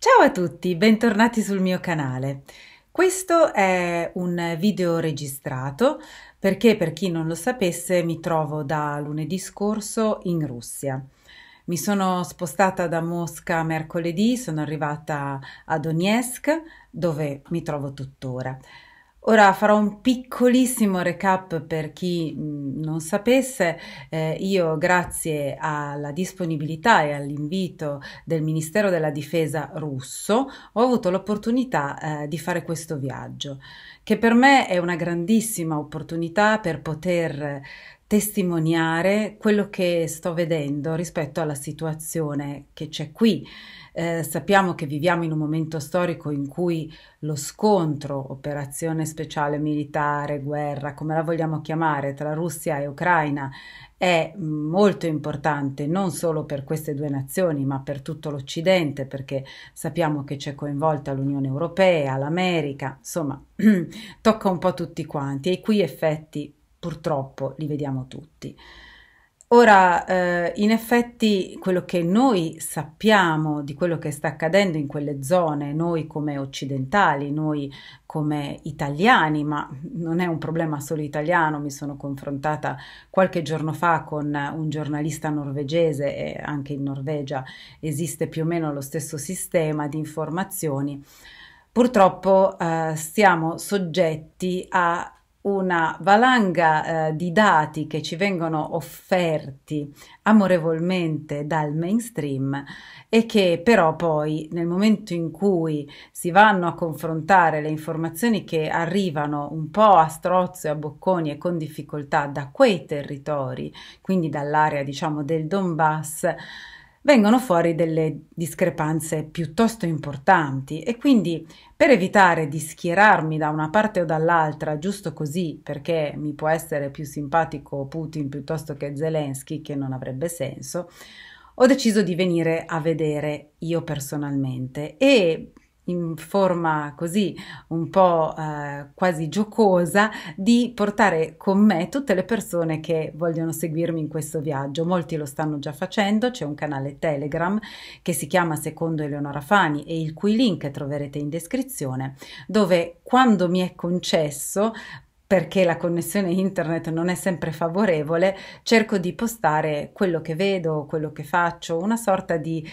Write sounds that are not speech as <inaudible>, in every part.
Ciao a tutti, bentornati sul mio canale. Questo è un video registrato perché per chi non lo sapesse mi trovo da lunedì scorso in Russia. Mi sono spostata da Mosca mercoledì, sono arrivata a Donetsk dove mi trovo tuttora. Ora farò un piccolissimo recap per chi mm, non sapesse. Eh, io, grazie alla disponibilità e all'invito del Ministero della Difesa russo, ho avuto l'opportunità eh, di fare questo viaggio, che per me è una grandissima opportunità per poter testimoniare quello che sto vedendo rispetto alla situazione che c'è qui eh, sappiamo che viviamo in un momento storico in cui lo scontro, operazione speciale militare, guerra, come la vogliamo chiamare, tra Russia e Ucraina è molto importante non solo per queste due nazioni, ma per tutto l'Occidente, perché sappiamo che c'è coinvolta l'Unione Europea, l'America, insomma, <clears throat> tocca un po' tutti quanti e i cui effetti purtroppo li vediamo tutti. Ora, eh, in effetti, quello che noi sappiamo di quello che sta accadendo in quelle zone, noi come occidentali, noi come italiani, ma non è un problema solo italiano, mi sono confrontata qualche giorno fa con un giornalista norvegese e anche in Norvegia esiste più o meno lo stesso sistema di informazioni. Purtroppo eh, siamo soggetti a una valanga eh, di dati che ci vengono offerti amorevolmente dal mainstream e che però poi nel momento in cui si vanno a confrontare le informazioni che arrivano un po' a strozzo e a bocconi e con difficoltà da quei territori, quindi dall'area diciamo del Donbass, vengono fuori delle discrepanze piuttosto importanti e quindi per evitare di schierarmi da una parte o dall'altra giusto così perché mi può essere più simpatico Putin piuttosto che Zelensky che non avrebbe senso, ho deciso di venire a vedere io personalmente e in forma così un po' eh, quasi giocosa di portare con me tutte le persone che vogliono seguirmi in questo viaggio. Molti lo stanno già facendo, c'è un canale Telegram che si chiama Secondo Eleonora Fani e il cui link troverete in descrizione, dove quando mi è concesso perché la connessione internet non è sempre favorevole, cerco di postare quello che vedo, quello che faccio, una sorta di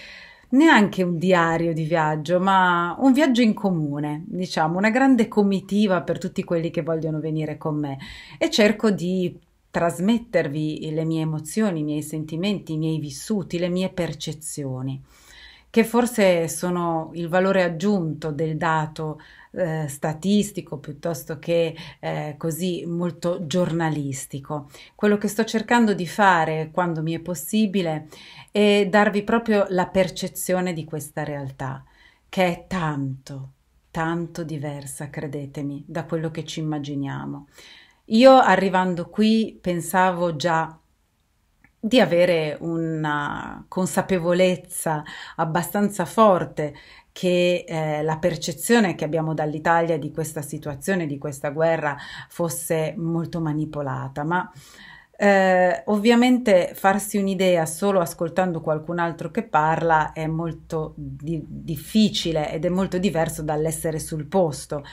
neanche un diario di viaggio, ma un viaggio in comune, diciamo, una grande comitiva per tutti quelli che vogliono venire con me e cerco di trasmettervi le mie emozioni, i miei sentimenti, i miei vissuti, le mie percezioni, che forse sono il valore aggiunto del dato eh, statistico piuttosto che eh, così molto giornalistico. Quello che sto cercando di fare quando mi è possibile e darvi proprio la percezione di questa realtà, che è tanto, tanto diversa, credetemi, da quello che ci immaginiamo. Io arrivando qui pensavo già di avere una consapevolezza abbastanza forte che eh, la percezione che abbiamo dall'Italia di questa situazione, di questa guerra, fosse molto manipolata, ma eh, ovviamente farsi un'idea solo ascoltando qualcun altro che parla è molto di- difficile ed è molto diverso dall'essere sul posto.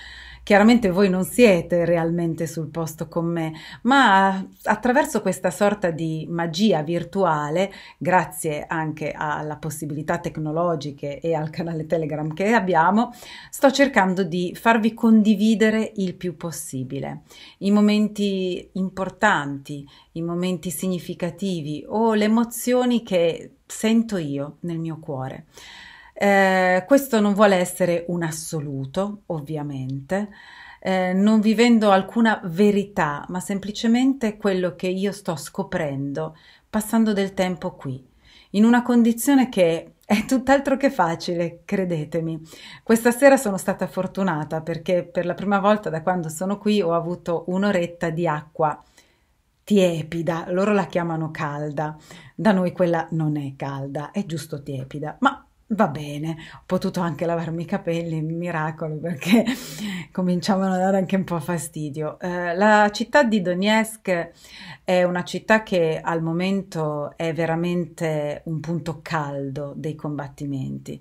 Chiaramente voi non siete realmente sul posto con me, ma attraverso questa sorta di magia virtuale, grazie anche alla possibilità tecnologiche e al canale Telegram che abbiamo, sto cercando di farvi condividere il più possibile i momenti importanti, i momenti significativi o le emozioni che sento io nel mio cuore. Eh, questo non vuole essere un assoluto, ovviamente, eh, non vivendo alcuna verità, ma semplicemente quello che io sto scoprendo passando del tempo qui, in una condizione che è tutt'altro che facile, credetemi. Questa sera sono stata fortunata perché per la prima volta da quando sono qui ho avuto un'oretta di acqua tiepida, loro la chiamano calda, da noi quella non è calda, è giusto tiepida, ma va bene, ho potuto anche lavarmi i capelli, miracolo perché <laughs> cominciavano a dare anche un po' fastidio. Eh, la città di Donetsk è una città che al momento è veramente un punto caldo dei combattimenti.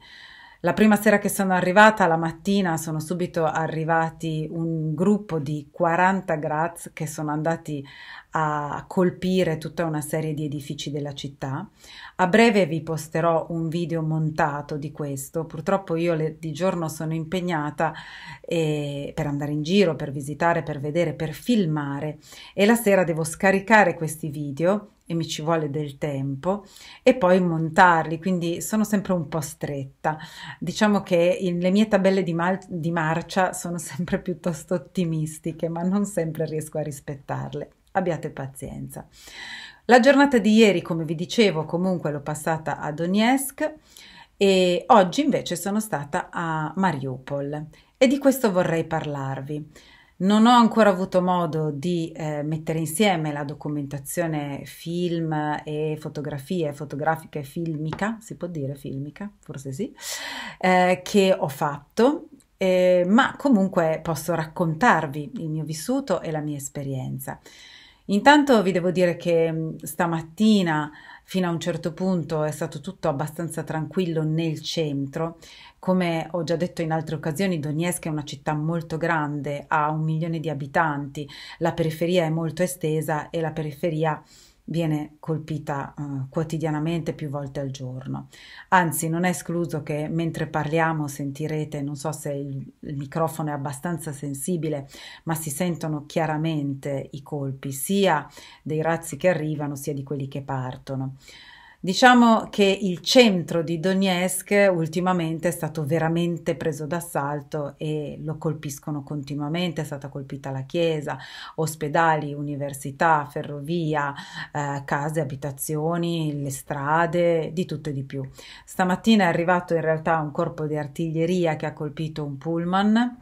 La prima sera che sono arrivata, la mattina, sono subito arrivati un gruppo di 40 Graz che sono andati a colpire tutta una serie di edifici della città. A breve vi posterò un video montato di questo. Purtroppo io le, di giorno sono impegnata eh, per andare in giro, per visitare, per vedere, per filmare e la sera devo scaricare questi video e mi ci vuole del tempo e poi montarli, quindi sono sempre un po' stretta. Diciamo che in, le mie tabelle di, mal, di marcia sono <laughs> sempre piuttosto ottimistiche, ma non sempre riesco a rispettarle. Abbiate pazienza. La giornata di ieri, come vi dicevo, comunque l'ho passata a Donetsk e oggi invece sono stata a Mariupol e di questo vorrei parlarvi. Non ho ancora avuto modo di eh, mettere insieme la documentazione film e fotografie, fotografica e filmica, si può dire filmica, forse sì, eh, che ho fatto, eh, ma comunque posso raccontarvi il mio vissuto e la mia esperienza. Intanto vi devo dire che stamattina fino a un certo punto è stato tutto abbastanza tranquillo nel centro. Come ho già detto in altre occasioni, Donetsk è una città molto grande, ha un milione di abitanti, la periferia è molto estesa e la periferia viene colpita eh, quotidianamente più volte al giorno. Anzi, non è escluso che mentre parliamo sentirete, non so se il, il microfono è abbastanza sensibile, ma si sentono chiaramente i colpi sia dei razzi che arrivano sia di quelli che partono. Diciamo che il centro di Donetsk ultimamente è stato veramente preso d'assalto e lo colpiscono continuamente, è stata colpita la chiesa, ospedali, università, ferrovia, eh, case, abitazioni, le strade, di tutto e di più. Stamattina è arrivato in realtà un corpo di artiglieria che ha colpito un pullman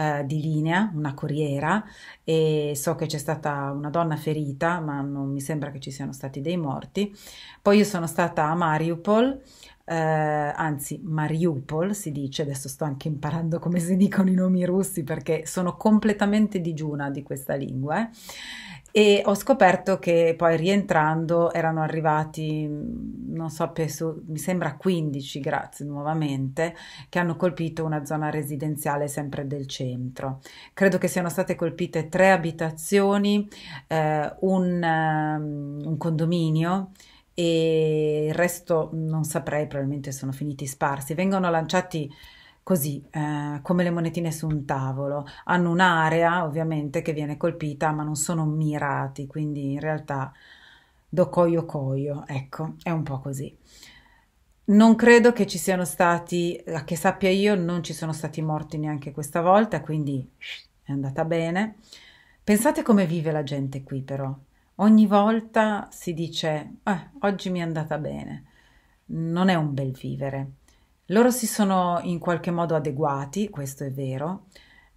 eh, di linea, una corriera, e so che c'è stata una donna ferita, ma non mi sembra che ci siano stati dei morti. Poi io sono stata a Mariupol, eh, anzi Mariupol si dice, adesso sto anche imparando come si dicono i nomi russi perché sono completamente digiuna di questa lingua. Eh e ho scoperto che poi rientrando erano arrivati, non so, penso, mi sembra 15, grazie nuovamente, che hanno colpito una zona residenziale sempre del centro. Credo che siano state colpite tre abitazioni, eh, un, ehm, un condominio e il resto non saprei, probabilmente sono finiti sparsi. Vengono lanciati così eh, come le monetine su un tavolo. Hanno un'area ovviamente che viene colpita, ma non sono mirati, quindi in realtà do coio coio, ecco, è un po' così. Non credo che ci siano stati, a eh, che sappia io, non ci sono stati morti neanche questa volta, quindi è andata bene. Pensate come vive la gente qui però. Ogni volta si dice, eh, oggi mi è andata bene. Non è un bel vivere. Loro si sono in qualche modo adeguati, questo è vero,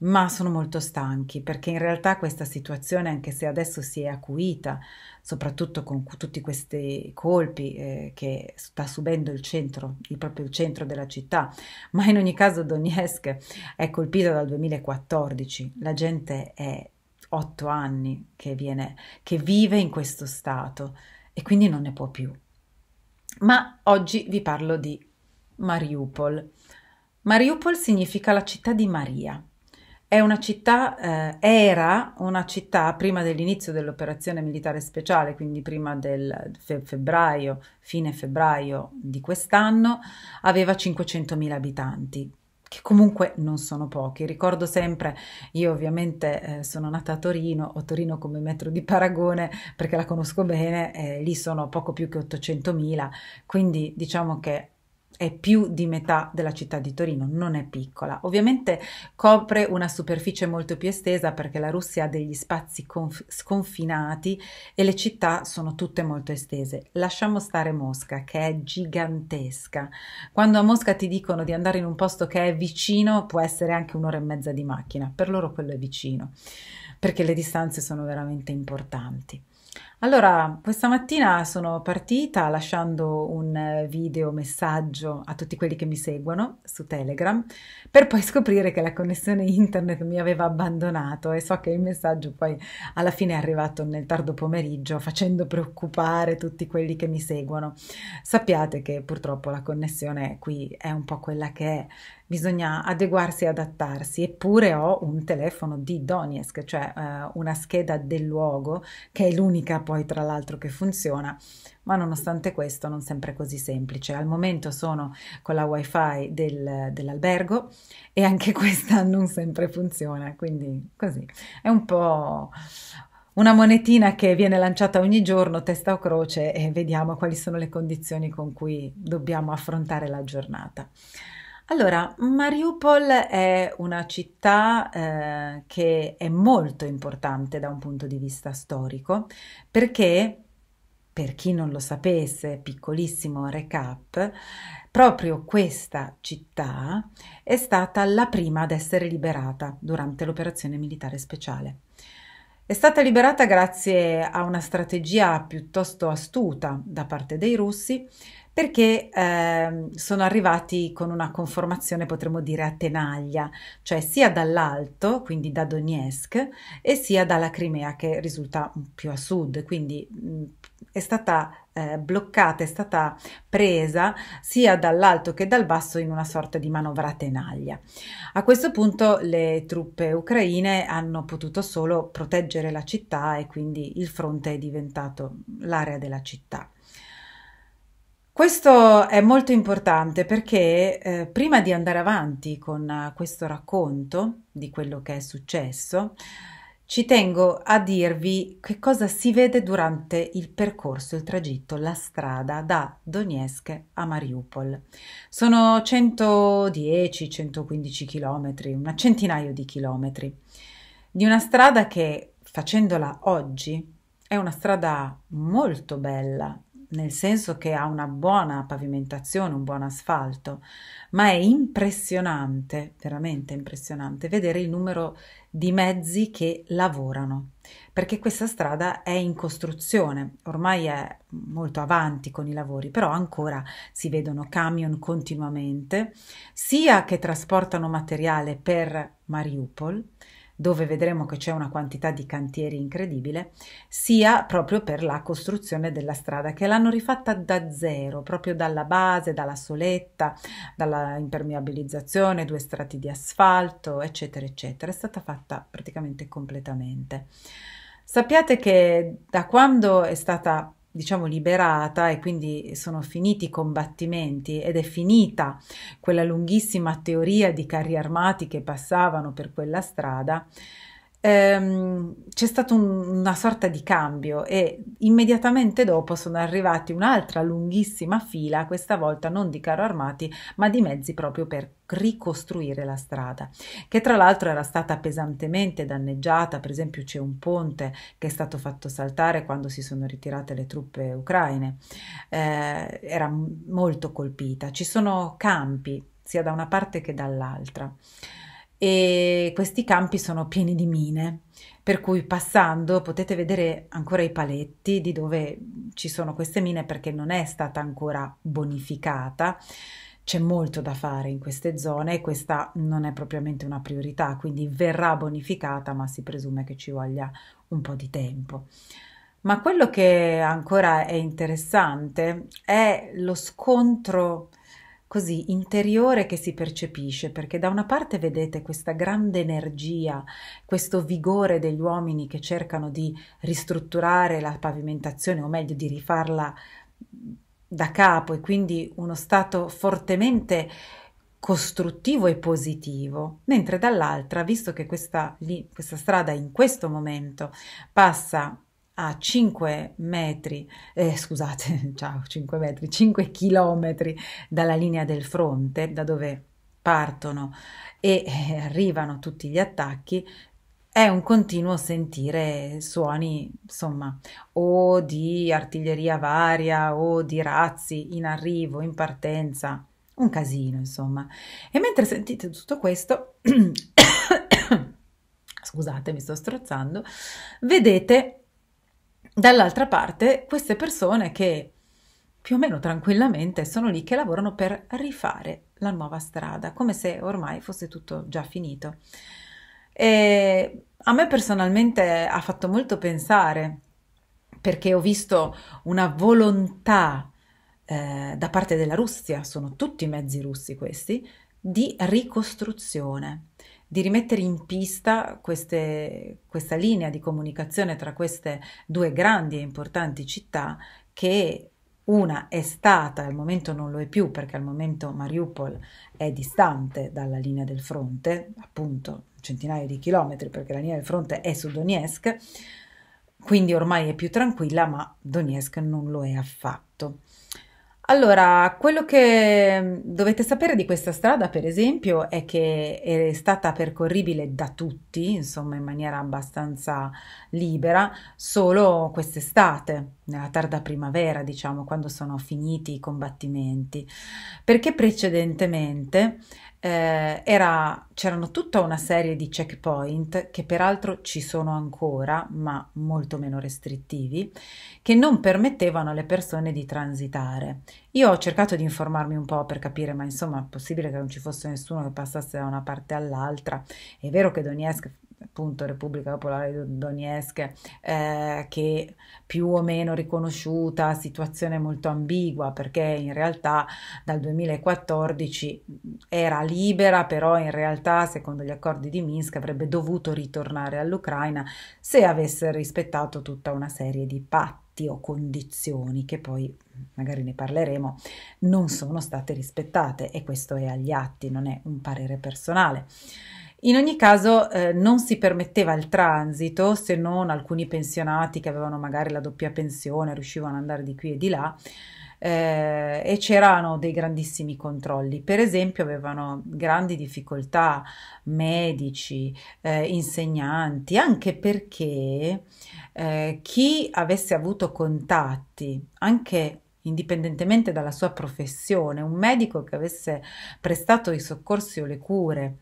ma sono molto stanchi perché in realtà questa situazione, anche se adesso si è acuita, soprattutto con tutti questi colpi eh, che sta subendo il centro, il proprio centro della città, ma in ogni caso Donetsk è colpita dal 2014, la gente è otto anni che, viene, che vive in questo stato e quindi non ne può più. Ma oggi vi parlo di Mariupol. Mariupol significa la città di Maria. È Una città, eh, era una città prima dell'inizio dell'operazione militare speciale, quindi prima del febbraio, fine febbraio di quest'anno, aveva 500.000 abitanti, che comunque non sono pochi. Ricordo sempre, io ovviamente eh, sono nata a Torino, ho Torino come metro di paragone perché la conosco bene, eh, lì sono poco più che 800.000, quindi diciamo che è più di metà della città di Torino, non è piccola. Ovviamente copre una superficie molto più estesa perché la Russia ha degli spazi conf- sconfinati e le città sono tutte molto estese. Lasciamo stare Mosca che è gigantesca. Quando a Mosca ti dicono di andare in un posto che è vicino, può essere anche un'ora e mezza di macchina, per loro quello è vicino, perché le distanze sono veramente importanti. Allora, questa mattina sono partita lasciando un eh, video messaggio a tutti quelli che mi seguono su Telegram per poi scoprire che la connessione internet mi aveva abbandonato e so che il messaggio poi alla fine è arrivato nel tardo pomeriggio facendo preoccupare tutti quelli che mi seguono. Sappiate che purtroppo la connessione qui è un po' quella che è bisogna adeguarsi e adattarsi. Eppure ho un telefono di Donetsk, cioè eh, una scheda del luogo, che è l'unica poi poi tra l'altro che funziona, ma nonostante questo non sempre così semplice. Al momento sono con la wifi del, dell'albergo e anche <laughs> questa non sempre funziona, quindi così è un po' una monetina che viene lanciata ogni giorno, testa o croce, e vediamo quali sono le condizioni con cui dobbiamo affrontare la giornata. Allora, Mariupol è una città eh, che è molto importante da un punto di vista storico perché, per chi non lo sapesse, piccolissimo recap, proprio questa città è stata la prima ad essere liberata durante l'operazione militare speciale. È stata liberata grazie a una strategia piuttosto astuta da parte dei russi perché eh, sono arrivati con una conformazione, potremmo dire, a tenaglia, cioè sia dall'alto, quindi da Donetsk, e sia dalla Crimea che risulta più a sud, quindi mh, è stata eh, bloccata, è stata presa sia dall'alto che dal basso in una sorta di manovra a tenaglia. A questo punto le truppe ucraine hanno potuto solo proteggere la città e quindi il fronte è diventato l'area della città. Questo è molto importante perché eh, prima di andare avanti con eh, questo racconto di quello che è successo, ci tengo a dirvi che cosa si vede durante il percorso, il tragitto, la strada da Donetsk a Mariupol. Sono 110-115 chilometri, una centinaio di chilometri, di una strada che facendola oggi è una strada molto bella, nel senso che ha una buona pavimentazione, un buon asfalto, ma è impressionante, veramente impressionante, vedere il numero di mezzi che lavorano, perché questa strada è in costruzione, ormai è molto avanti con i lavori, però ancora si vedono camion continuamente, sia che trasportano materiale per Mariupol, dove vedremo che c'è una quantità di cantieri incredibile, sia proprio per la costruzione della strada, che l'hanno rifatta da zero, proprio dalla base, dalla soletta, dalla impermeabilizzazione, due strati di asfalto, eccetera, eccetera. È stata fatta praticamente completamente. Sappiate che da quando è stata diciamo liberata e quindi sono finiti i combattimenti ed è finita quella lunghissima teoria di carri armati che passavano per quella strada, ehm, c'è stato un, una sorta di cambio e immediatamente dopo sono arrivati un'altra lunghissima fila, questa volta non di carro armati, ma di mezzi proprio per ricostruire la strada, che tra l'altro era stata pesantemente danneggiata, per esempio c'è un ponte che è stato fatto saltare quando si sono ritirate le truppe ucraine, eh, era molto colpita, ci sono campi sia da una parte che dall'altra e questi campi sono pieni di mine, per cui passando potete vedere ancora i paletti di dove ci sono queste mine perché non è stata ancora bonificata. C'è molto da fare in queste zone e questa non è propriamente una priorità, quindi verrà bonificata, ma si presume che ci voglia un po' di tempo. Ma quello che ancora è interessante è lo scontro così interiore che si percepisce, perché da una parte vedete questa grande energia, questo vigore degli uomini che cercano di ristrutturare la pavimentazione, o meglio di rifarla da capo e quindi uno stato fortemente costruttivo e positivo, mentre dall'altra, visto che questa, lì, questa strada in questo momento passa a 5 metri, eh, scusate, <laughs> ciao, 5 metri, 5 chilometri dalla linea del fronte, da dove partono e eh, arrivano tutti gli attacchi, è un continuo sentire suoni, insomma, o di artiglieria varia o di razzi in arrivo, in partenza, un casino, insomma. E mentre sentite tutto questo, <coughs> scusate, mi sto strozzando, vedete Dall'altra parte, queste persone che più o meno tranquillamente sono lì che lavorano per rifare la nuova strada, come se ormai fosse tutto già finito. E a me personalmente ha fatto molto pensare perché ho visto una volontà eh, da parte della Russia, sono tutti mezzi russi questi, di ricostruzione di rimettere in pista queste, questa linea di comunicazione tra queste due grandi e importanti città che una è stata, al momento non lo è più perché al momento Mariupol è distante dalla linea del fronte, appunto centinaia di chilometri perché la linea del fronte è su Donetsk, quindi ormai è più tranquilla, ma Donetsk non lo è affatto. Allora, quello che dovete sapere di questa strada, per esempio, è che è stata percorribile da tutti, insomma, in maniera abbastanza libera, solo quest'estate, nella tarda primavera, diciamo, quando sono finiti i combattimenti, perché precedentemente eh, era, c'erano tutta una serie di checkpoint che peraltro ci sono ancora, ma molto meno restrittivi, che non permettevano alle persone di transitare. Io ho cercato di informarmi un po' per capire, ma insomma è possibile che non ci fosse nessuno che passasse da una parte all'altra. È vero che Donetsk appunto Repubblica Popolare Donetsk eh, che più o meno riconosciuta, situazione molto ambigua perché in realtà dal 2014 era libera, però in realtà secondo gli accordi di Minsk avrebbe dovuto ritornare all'Ucraina se avesse rispettato tutta una serie di patti o condizioni che poi magari ne parleremo non sono state rispettate e questo è agli atti, non è un parere personale. In ogni caso eh, non si permetteva il transito se non alcuni pensionati che avevano magari la doppia pensione, riuscivano ad andare di qui e di là. Eh, e c'erano dei grandissimi controlli. Per esempio, avevano grandi difficoltà medici, eh, insegnanti, anche perché eh, chi avesse avuto contatti, anche indipendentemente dalla sua professione, un medico che avesse prestato i soccorsi o le cure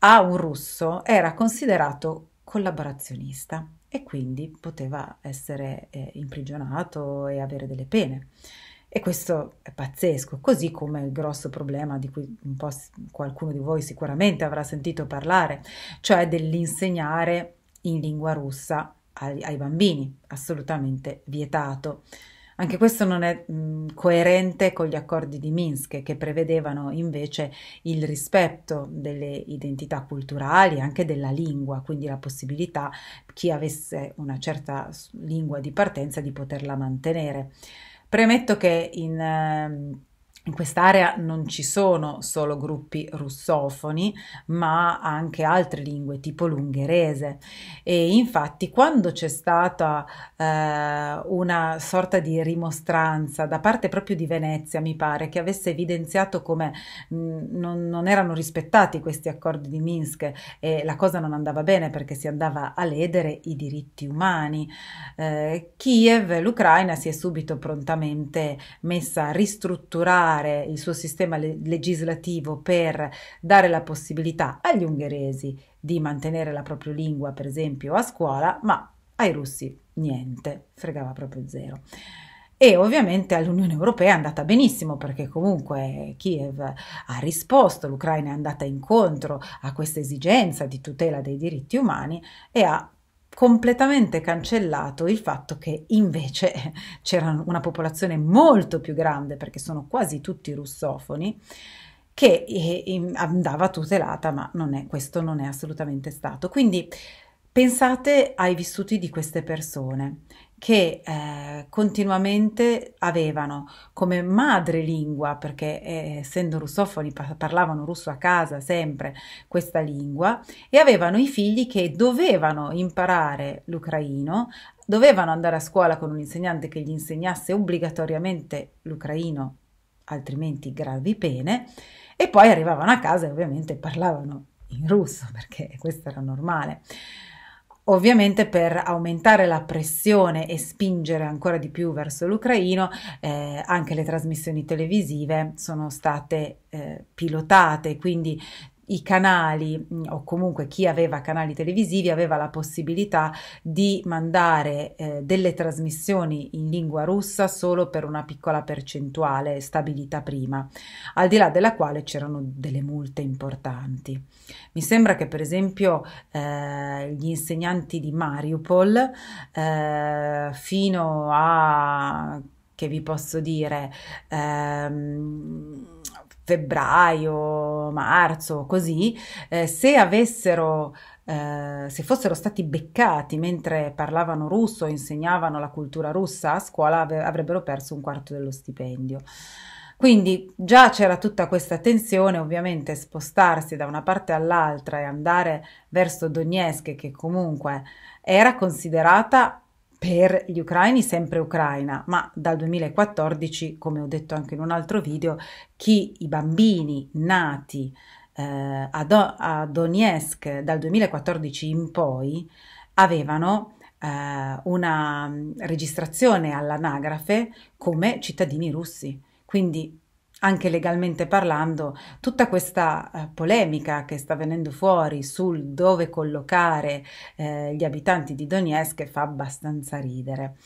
a un russo era considerato collaborazionista e quindi poteva essere eh, imprigionato e avere delle pene. E questo è pazzesco, così come il grosso problema di cui un po qualcuno di voi sicuramente avrà sentito parlare, cioè dell'insegnare in lingua russa ai, ai bambini, assolutamente vietato. Anche questo non è mh, coerente con gli accordi di Minsk che prevedevano invece il rispetto delle identità culturali, anche della lingua, quindi la possibilità chi avesse una certa lingua di partenza di poterla mantenere. Premetto che in ehm, in quest'area non ci sono solo gruppi russofoni, ma anche altre lingue, tipo l'ungherese. E infatti, quando c'è stata eh, una sorta di rimostranza da parte proprio di Venezia, mi pare, che avesse evidenziato come mh, mm, non, non, erano rispettati questi accordi di Minsk e la cosa non andava bene perché si andava a ledere i diritti umani, eh, Kiev, l'Ucraina, si è subito prontamente messa a ristrutturare cambiare il suo sistema le- legislativo per dare la possibilità agli ungheresi di mantenere la propria lingua, per esempio, a scuola, ma ai russi niente, fregava proprio zero. E ovviamente all'Unione Europea è andata benissimo perché comunque Kiev ha risposto, l'Ucraina è andata incontro a questa esigenza di tutela dei diritti umani e ha completamente cancellato il fatto che invece <laughs> c'era una popolazione molto più grande, perché sono quasi tutti russofoni, che eh, andava tutelata, ma non è, questo non è assolutamente stato. Quindi pensate ai vissuti di queste persone che eh, continuamente avevano come madrelingua, perché eh, essendo russofoni parlavano russo a casa sempre questa lingua, e avevano i figli che dovevano imparare l'ucraino, dovevano andare a scuola con un insegnante che gli insegnasse obbligatoriamente l'ucraino, altrimenti gravi pene, e poi arrivavano a casa e ovviamente parlavano in russo perché questo era normale. Ovviamente per aumentare la pressione e spingere ancora di più verso l'Ucraino, eh, anche le trasmissioni televisive sono state eh, pilotate, quindi i canali mm, o comunque chi aveva canali televisivi aveva la possibilità di mandare eh, delle trasmissioni in lingua russa solo per una piccola percentuale stabilita prima, al di là della quale c'erano delle multe importanti. Mi sembra che per esempio eh, gli insegnanti di Mariupol eh, fino a che vi posso dire ehm, febbraio, marzo, così, eh, se avessero Uh, se fossero stati beccati mentre parlavano russo e insegnavano la cultura russa a scuola ave- avrebbero perso un quarto dello stipendio. Quindi già c'era tutta questa tensione, ovviamente spostarsi da una parte all'altra e andare verso Donetsk che comunque era considerata per gli ucraini sempre Ucraina, ma dal 2014, come ho detto anche in un altro video, chi i bambini nati eh, a, Do- a, Donetsk dal 2014 in poi avevano eh, una mm, registrazione all'anagrafe come cittadini russi. Quindi anche legalmente parlando, tutta questa eh, polemica che sta venendo fuori sul dove collocare eh, gli abitanti di Donetsk fa abbastanza ridere.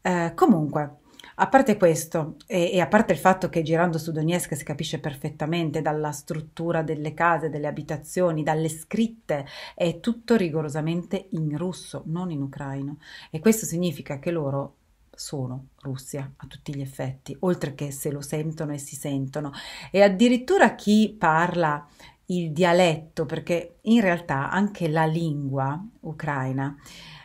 Eh, comunque, a parte questo, e, e, a parte il fatto che girando su Donetsk si capisce perfettamente dalla struttura delle case, delle abitazioni, dalle scritte, è tutto rigorosamente in russo, non in ucraino. E questo significa che loro sono Russia a tutti gli effetti, oltre che se lo sentono e si sentono. E addirittura chi parla il dialetto, perché in realtà anche la lingua ucraina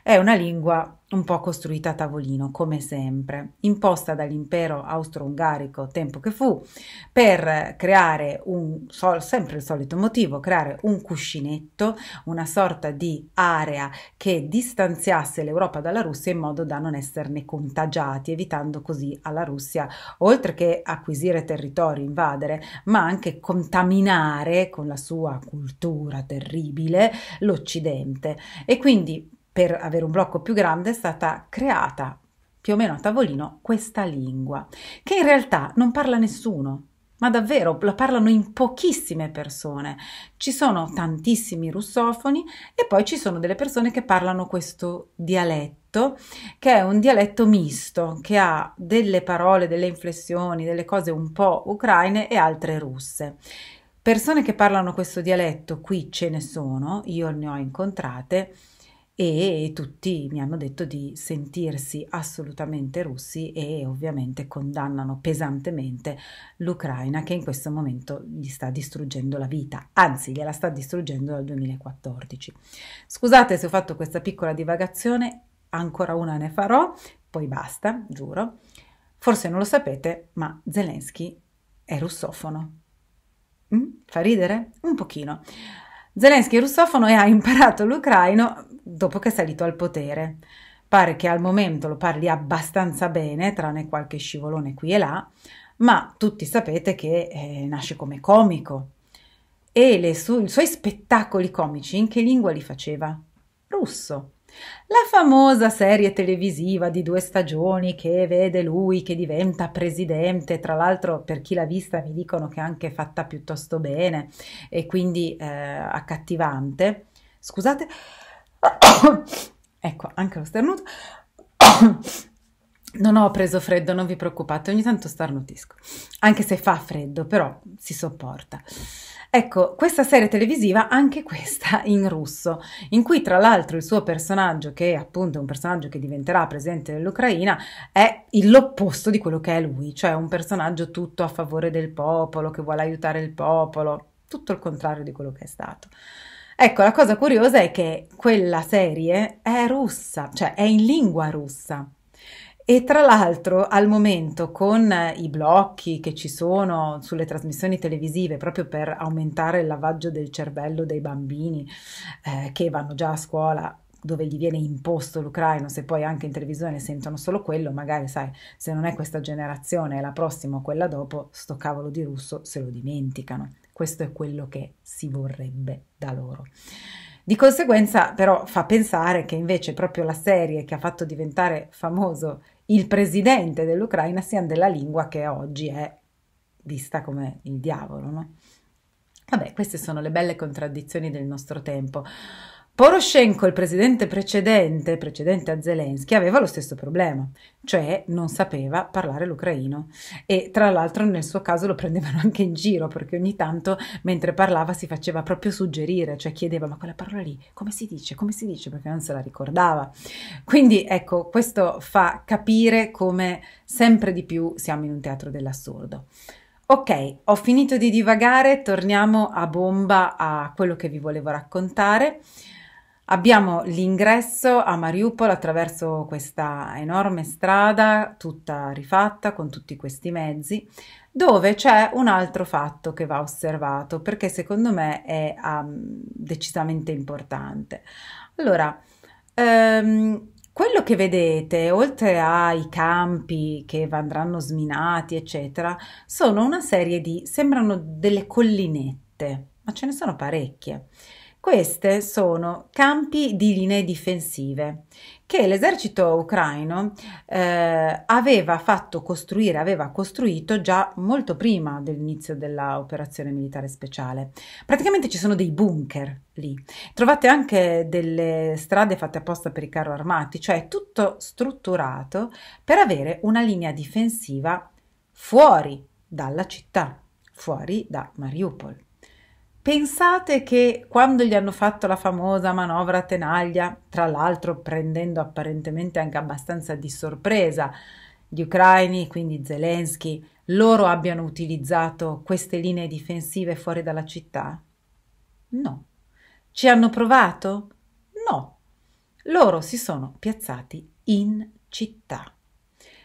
è una lingua un po' costruita a tavolino, come sempre, imposta dall'impero austro-ungarico, tempo che fu, per creare un, sempre il solito motivo, creare un cuscinetto, una sorta di area che distanziasse l'Europa dalla Russia in modo da non esserne contagiati, evitando così alla Russia, oltre che acquisire territori, invadere, ma anche contaminare con la sua cultura terribile l'Occidente. E quindi per avere un blocco più grande è stata creata più o meno a tavolino questa lingua, che in realtà non parla nessuno, ma davvero la parlano in pochissime persone. Ci sono tantissimi russofoni e poi ci sono delle persone che parlano questo dialetto, che è un dialetto misto, che ha delle parole, delle inflessioni, delle cose un po' ucraine e altre russe. Persone che parlano questo dialetto qui ce ne sono, io ne ho incontrate e tutti mi hanno detto di sentirsi assolutamente russi e ovviamente condannano pesantemente l'Ucraina che in questo momento gli sta distruggendo la vita, anzi gliela sta distruggendo dal 2014. Scusate se ho fatto questa piccola divagazione, ancora una ne farò, poi basta, giuro. Forse non lo sapete, ma Zelensky è russofono. Mm? Fa ridere? Un pochino. Zelensky è russofono e ha imparato l'ucraino dopo che è salito al potere. Pare che al momento lo parli abbastanza bene, tranne qualche scivolone qui e là, ma tutti sapete che eh, nasce come comico. E su- i suoi spettacoli comici in che lingua li faceva? Russo. La famosa serie televisiva di due stagioni che vede lui che diventa presidente, tra l'altro per chi l'ha vista mi dicono che è anche fatta piuttosto bene e quindi eh, accattivante. Scusate, <coughs> ecco anche lo starnuto. <coughs> Non ho preso freddo, non vi preoccupate, ogni tanto starnutisco, anche se fa freddo, però si sopporta. Ecco, questa serie televisiva, anche questa <laughs> in russo, in cui tra l'altro il suo personaggio, che appunto è un personaggio che diventerà presidente dell'Ucraina, è l'opposto di quello che è lui, cioè un personaggio tutto a favore del popolo, che vuole aiutare il popolo, tutto il contrario di quello che è stato. Ecco, la cosa curiosa è che quella serie è russa, cioè è in lingua russa. E tra l'altro al momento con i blocchi che ci sono sulle trasmissioni televisive proprio per aumentare il lavaggio del cervello dei bambini eh, che vanno già a scuola dove gli viene imposto l'ucraino, se poi anche in televisione sentono solo quello, magari sai, se non è questa generazione è la prossima o quella dopo, sto cavolo di russo se lo dimenticano. Questo è quello che si vorrebbe da loro. Di conseguenza però fa pensare che invece proprio la serie che ha fatto diventare famoso il presidente dell'Ucraina sia della lingua che oggi è vista come il diavolo. No? Vabbè, queste sono le belle contraddizioni del nostro tempo. Poroshenko, il presidente precedente, precedente a Zelensky, aveva lo stesso problema, cioè non sapeva parlare l'ucraino e tra l'altro nel suo caso lo prendevano <laughs> anche in giro perché ogni tanto mentre parlava si faceva proprio suggerire, cioè chiedeva ma quella parola lì come si dice, come si dice perché non se la ricordava. Quindi ecco, questo fa capire come sempre di più siamo in un teatro dell'assurdo. Ok, ho finito di divagare, torniamo a bomba a quello che vi volevo raccontare. Abbiamo l'ingresso a Mariupol attraverso questa enorme strada tutta rifatta con tutti questi mezzi, dove c'è un altro fatto che va osservato perché secondo me è um, decisamente importante. Allora, ehm, quello che vedete, oltre ai campi che andranno sminati, eccetera, sono una serie di, sembrano delle collinette, ma ce ne sono parecchie. Queste sono campi di linee difensive che l'esercito ucraino eh, aveva fatto costruire, aveva costruito già molto prima dell'inizio dell'operazione militare speciale. Praticamente ci sono dei bunker lì. Trovate anche delle strade fatte apposta per i carro armati, cioè tutto strutturato per avere una linea difensiva fuori dalla città, fuori da Mariupol. Pensate che quando gli hanno fatto la famosa manovra a tenaglia, tra l'altro prendendo apparentemente anche abbastanza di sorpresa gli ucraini, quindi Zelensky, loro abbiano utilizzato queste linee difensive fuori dalla città? No. Ci hanno provato? No. Loro si sono piazzati in città.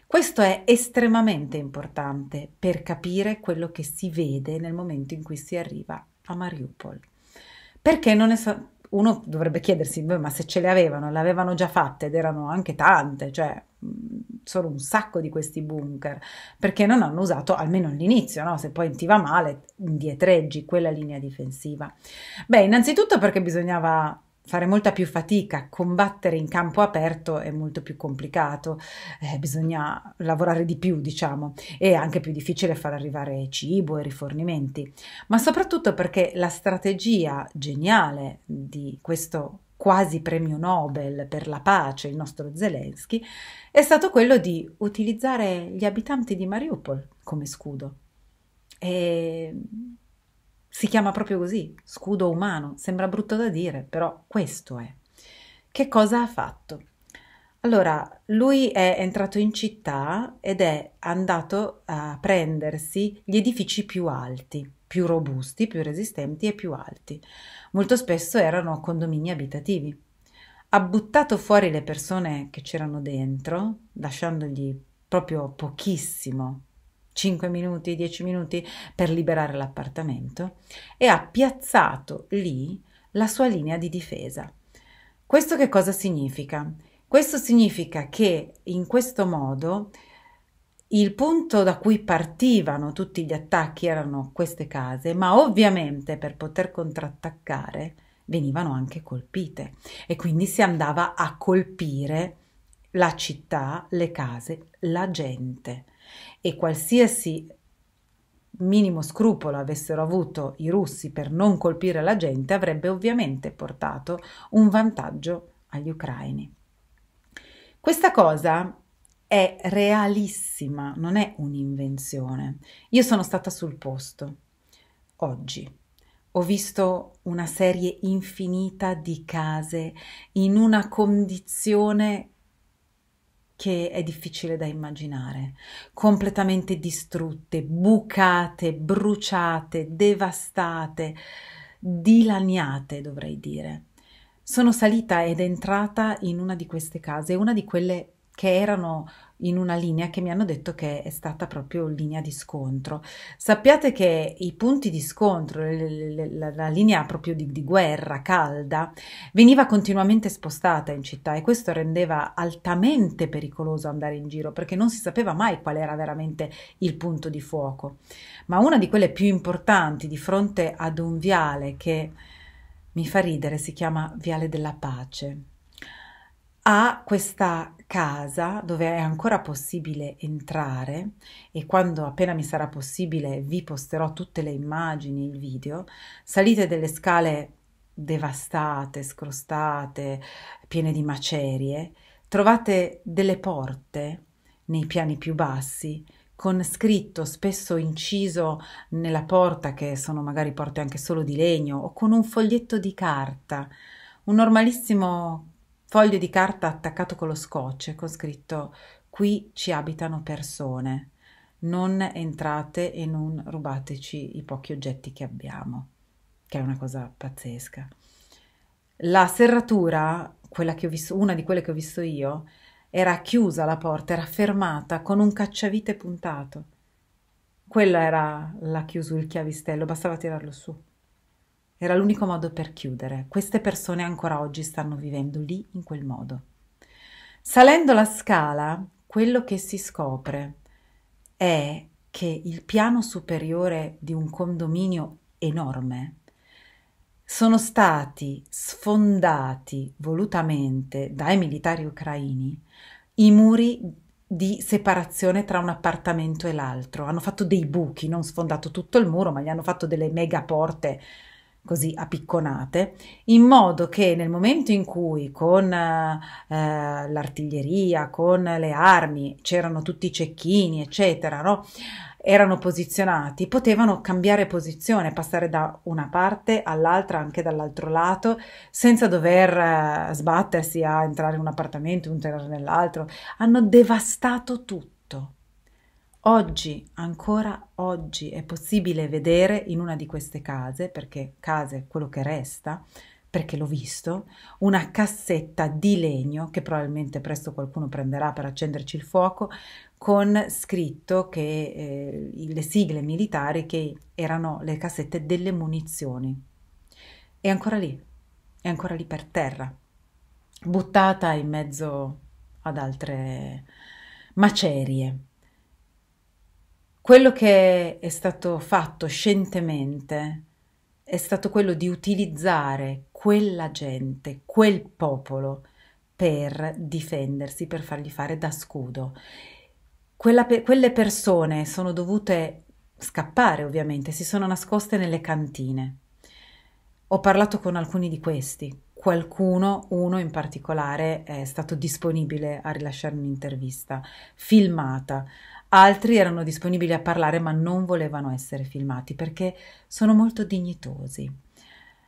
Questo è estremamente importante per capire quello che si vede nel momento in cui si arriva a Mariupol. Perché non è stato uno dovrebbe chiedersi, beh, ma se ce le avevano, le avevano già fatte ed erano anche tante, cioè solo un sacco di questi bunker, perché non hanno usato almeno all'inizio, no? se poi ti va male, indietreggi quella linea difensiva. Beh, innanzitutto perché bisognava fare molta più fatica, combattere in campo aperto è molto più complicato, eh, bisogna lavorare di più, diciamo, è anche più difficile far arrivare cibo e rifornimenti, ma soprattutto perché la strategia geniale di questo quasi premio Nobel per la pace, il nostro Zelensky, è stato quello di utilizzare gli abitanti di Mariupol come scudo. E si chiama proprio così, scudo umano. Sembra brutto da dire, però questo è. Che cosa ha fatto? Allora, lui è entrato in città ed è andato a prendersi gli edifici più alti, più robusti, più resistenti e più alti. Molto spesso erano condomini abitativi. Ha buttato fuori le persone che c'erano dentro, lasciandogli proprio pochissimo 5 minuti, 10 minuti per liberare l'appartamento e ha piazzato lì la sua linea di difesa. Questo che cosa significa? Questo significa che in questo modo il punto da cui partivano tutti gli attacchi erano queste case, ma ovviamente per poter contrattaccare venivano anche colpite e quindi si andava a colpire la città, le case, la gente e qualsiasi minimo scrupolo avessero avuto i russi per non colpire la gente avrebbe ovviamente portato un vantaggio agli ucraini. Questa cosa è realissima, non è un'invenzione. Io sono stata sul posto oggi. Ho visto una serie infinita di case in una condizione che è difficile da immaginare, completamente distrutte, bucate, bruciate, devastate, dilaniate dovrei dire. Sono salita ed entrata in una di queste case, una di quelle che erano in una linea che mi hanno detto che è stata proprio linea di scontro. Sappiate che i punti di scontro, la, linea proprio di, di guerra calda, veniva continuamente spostata in città e questo rendeva altamente pericoloso andare in giro perché non si sapeva mai qual era veramente il punto di fuoco. Ma una di quelle più importanti di fronte ad un viale che mi fa ridere si chiama Viale della Pace ha questa casa dove è ancora possibile entrare e quando appena mi sarà possibile vi posterò tutte le immagini, il video, salite delle scale devastate, scrostate, piene di macerie, trovate delle porte nei piani più bassi con scritto spesso inciso nella porta, che sono magari porte anche solo di legno, o con un foglietto di carta, un normalissimo foglio di carta attaccato con lo scotch con scritto qui ci abitano persone, non entrate e non rubateci i pochi oggetti che abbiamo, che è una cosa pazzesca. La serratura, quella che ho visto, una di quelle che ho visto io, era chiusa la porta, era fermata con un cacciavite puntato. Quella era la chiusura, il chiavistello, bastava tirarlo su. Era l'unico modo per chiudere. Queste persone ancora oggi stanno vivendo lì in quel modo. Salendo la scala, quello che si scopre è che il piano superiore di un condominio enorme sono stati sfondati volutamente dai militari ucraini i muri di separazione tra un appartamento e l'altro. Hanno fatto dei buchi, non sfondato tutto il muro, ma gli hanno fatto delle mega porte così a picconate, in modo che nel momento in cui con eh, l'artiglieria, con le armi, c'erano tutti i cecchini, eccetera, no? erano posizionati, potevano cambiare posizione, passare da una parte all'altra, anche dall'altro lato, senza dover eh, sbattersi a entrare in un appartamento, entrare nell'altro. Hanno devastato tutto Oggi, ancora oggi, è possibile vedere in una di queste case, perché case è quello che resta, perché l'ho visto, una cassetta di legno che probabilmente presto qualcuno prenderà per accenderci il fuoco, con scritto che eh, le sigle militari che erano le cassette delle munizioni. È ancora lì, è ancora lì per terra, buttata in mezzo ad altre macerie. Quello che è stato fatto scientemente è stato quello di utilizzare quella gente, quel popolo per difendersi, per fargli fare da scudo. Pe- quelle persone sono dovute scappare, ovviamente, si sono nascoste nelle cantine. Ho parlato con alcuni di questi. Qualcuno, uno in particolare, è stato disponibile a rilasciare un'intervista filmata. Altri erano disponibili a parlare ma non volevano essere filmati perché sono molto dignitosi,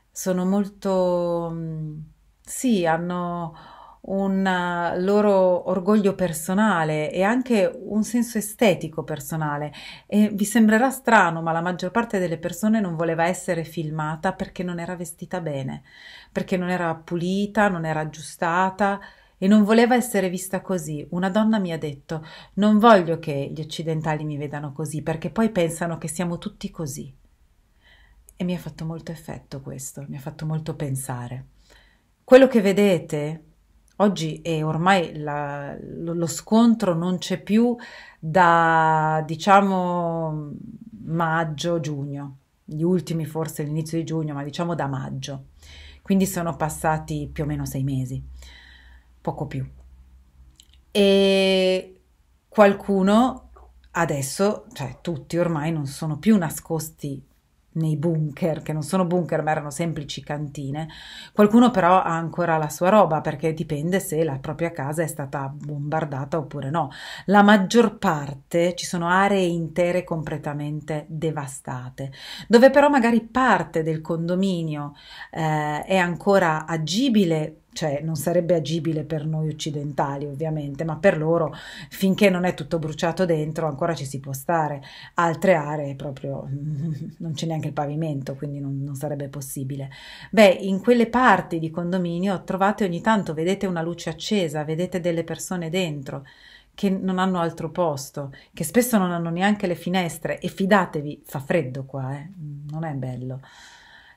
sono molto... Mm, sì, hanno un eh, loro orgoglio personale e anche un senso estetico personale. E vi sembrerà strano, ma la maggior parte delle persone non voleva essere filmata perché non era vestita bene, perché non era pulita, non era aggiustata e non voleva essere vista così. Una donna mi ha detto: Non voglio che gli occidentali mi vedano così, perché poi pensano che siamo tutti così. E mi ha fatto molto effetto questo, mi ha fatto molto pensare. Quello che vedete oggi è ormai la, lo scontro non c'è più da diciamo maggio-giugno, gli ultimi forse l'inizio di giugno, ma diciamo da maggio. Quindi sono passati più o meno sei mesi poco più. E qualcuno adesso, cioè tutti ormai non sono più nascosti nei bunker, che non sono bunker ma erano semplici cantine. Qualcuno però ha ancora la sua roba perché dipende se la propria casa è stata bombardata oppure no. La maggior parte ci sono aree intere completamente devastate, dove però magari parte del condominio eh, è ancora agibile cioè non sarebbe agibile per noi occidentali ovviamente, ma per loro finché non è tutto bruciato dentro ancora ci si può stare, altre aree proprio <laughs> non c'è neanche il pavimento, quindi non, non sarebbe possibile. Beh, in quelle parti di condominio trovate ogni tanto, vedete una luce accesa, vedete delle persone dentro che non hanno altro posto, che spesso non hanno neanche le finestre e fidatevi, fa freddo qua, eh? non è bello.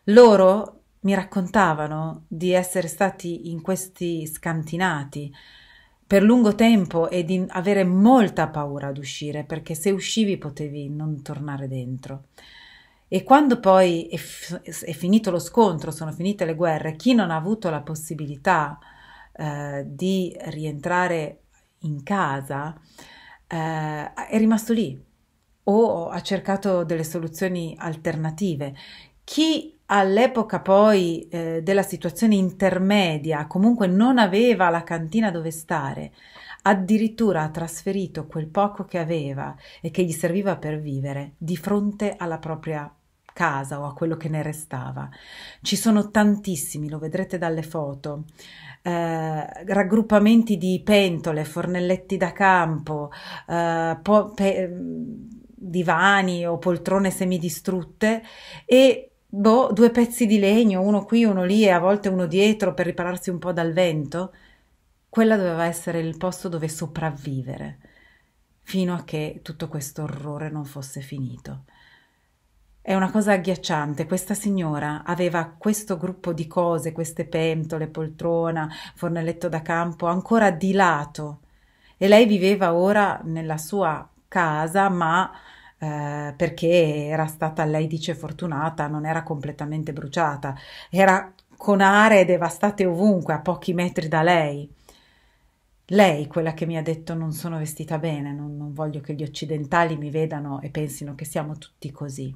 Loro mi raccontavano di essere stati in questi scantinati per lungo tempo e di avere molta paura ad uscire perché se uscivi potevi non tornare dentro. E quando poi è, è finito lo scontro, sono finite le guerre, chi non ha avuto la possibilità eh, di rientrare in casa eh, è rimasto lì o ha cercato delle soluzioni alternative. Chi all'epoca poi eh, della situazione intermedia, comunque non aveva la cantina dove stare, addirittura ha trasferito quel poco che aveva e che gli serviva per vivere di fronte alla propria casa o a quello che ne restava. Ci sono tantissimi, lo vedrete dalle foto, eh, raggruppamenti di pentole, fornelletti da campo, eh, po- pe- divani o poltrone semidistrutte e boh, due pezzi di legno, uno qui, uno lì e a volte uno dietro per ripararsi un po' dal vento, quella doveva essere il posto dove sopravvivere, fino a che tutto questo orrore non fosse finito. È una cosa agghiacciante, questa signora aveva questo gruppo di cose, queste pentole, poltrona, fornelletto da campo ancora di lato e lei viveva ora nella sua casa, ma eh, perché era stata, lei dice, fortunata, non era completamente bruciata, era con aree devastate ovunque, a pochi metri da lei. Lei, quella che mi ha detto non sono vestita bene, non, non voglio che gli occidentali mi vedano e pensino che siamo tutti così.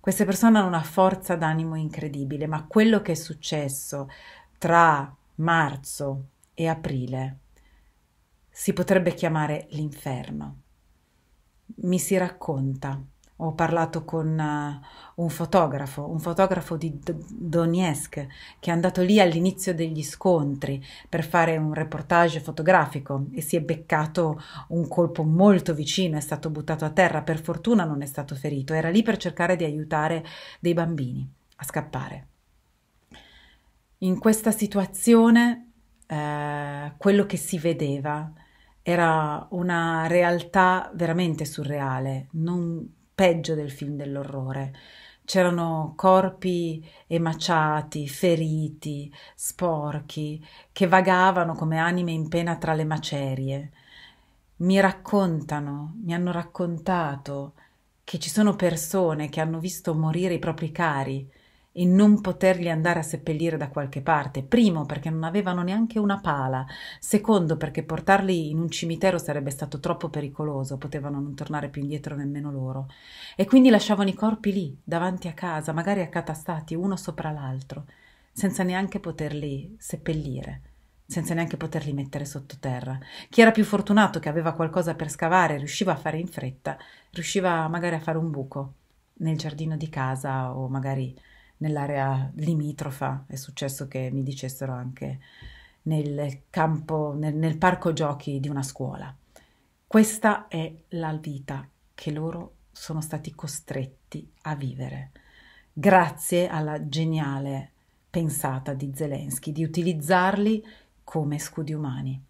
Queste persone hanno una forza d'animo incredibile, ma quello che è successo tra marzo e aprile si potrebbe chiamare l'inferno mi si racconta. Ho parlato con uh, un fotografo, un fotografo di D- Donetsk, che è andato lì all'inizio degli scontri per fare un reportage fotografico e si è beccato un colpo molto vicino, è stato buttato a terra, per fortuna non è stato ferito, era lì per cercare di aiutare dei bambini a scappare. In questa situazione eh, quello che si vedeva era una realtà veramente surreale, non peggio del film dell'orrore. C'erano corpi emaciati, feriti, sporchi, che vagavano come anime in pena tra le macerie. Mi raccontano, mi hanno raccontato che ci sono persone che hanno visto morire i propri cari e non poterli andare a seppellire da qualche parte. Primo, perché non avevano neanche una pala. Secondo, perché portarli in un cimitero sarebbe stato troppo pericoloso, potevano non tornare più indietro nemmeno loro. E quindi lasciavano i corpi lì, davanti a casa, magari accatastati uno sopra l'altro, senza neanche poterli seppellire senza neanche poterli mettere sottoterra. Chi era più fortunato che aveva qualcosa per scavare, riusciva a fare in fretta, riusciva magari a fare un buco nel giardino di casa o magari nell'area limitrofa, è successo che mi dicessero anche nel campo, nel, nel parco giochi di una scuola. Questa è la vita che loro sono stati costretti a vivere, grazie alla geniale pensata di Zelensky di utilizzarli come scudi umani.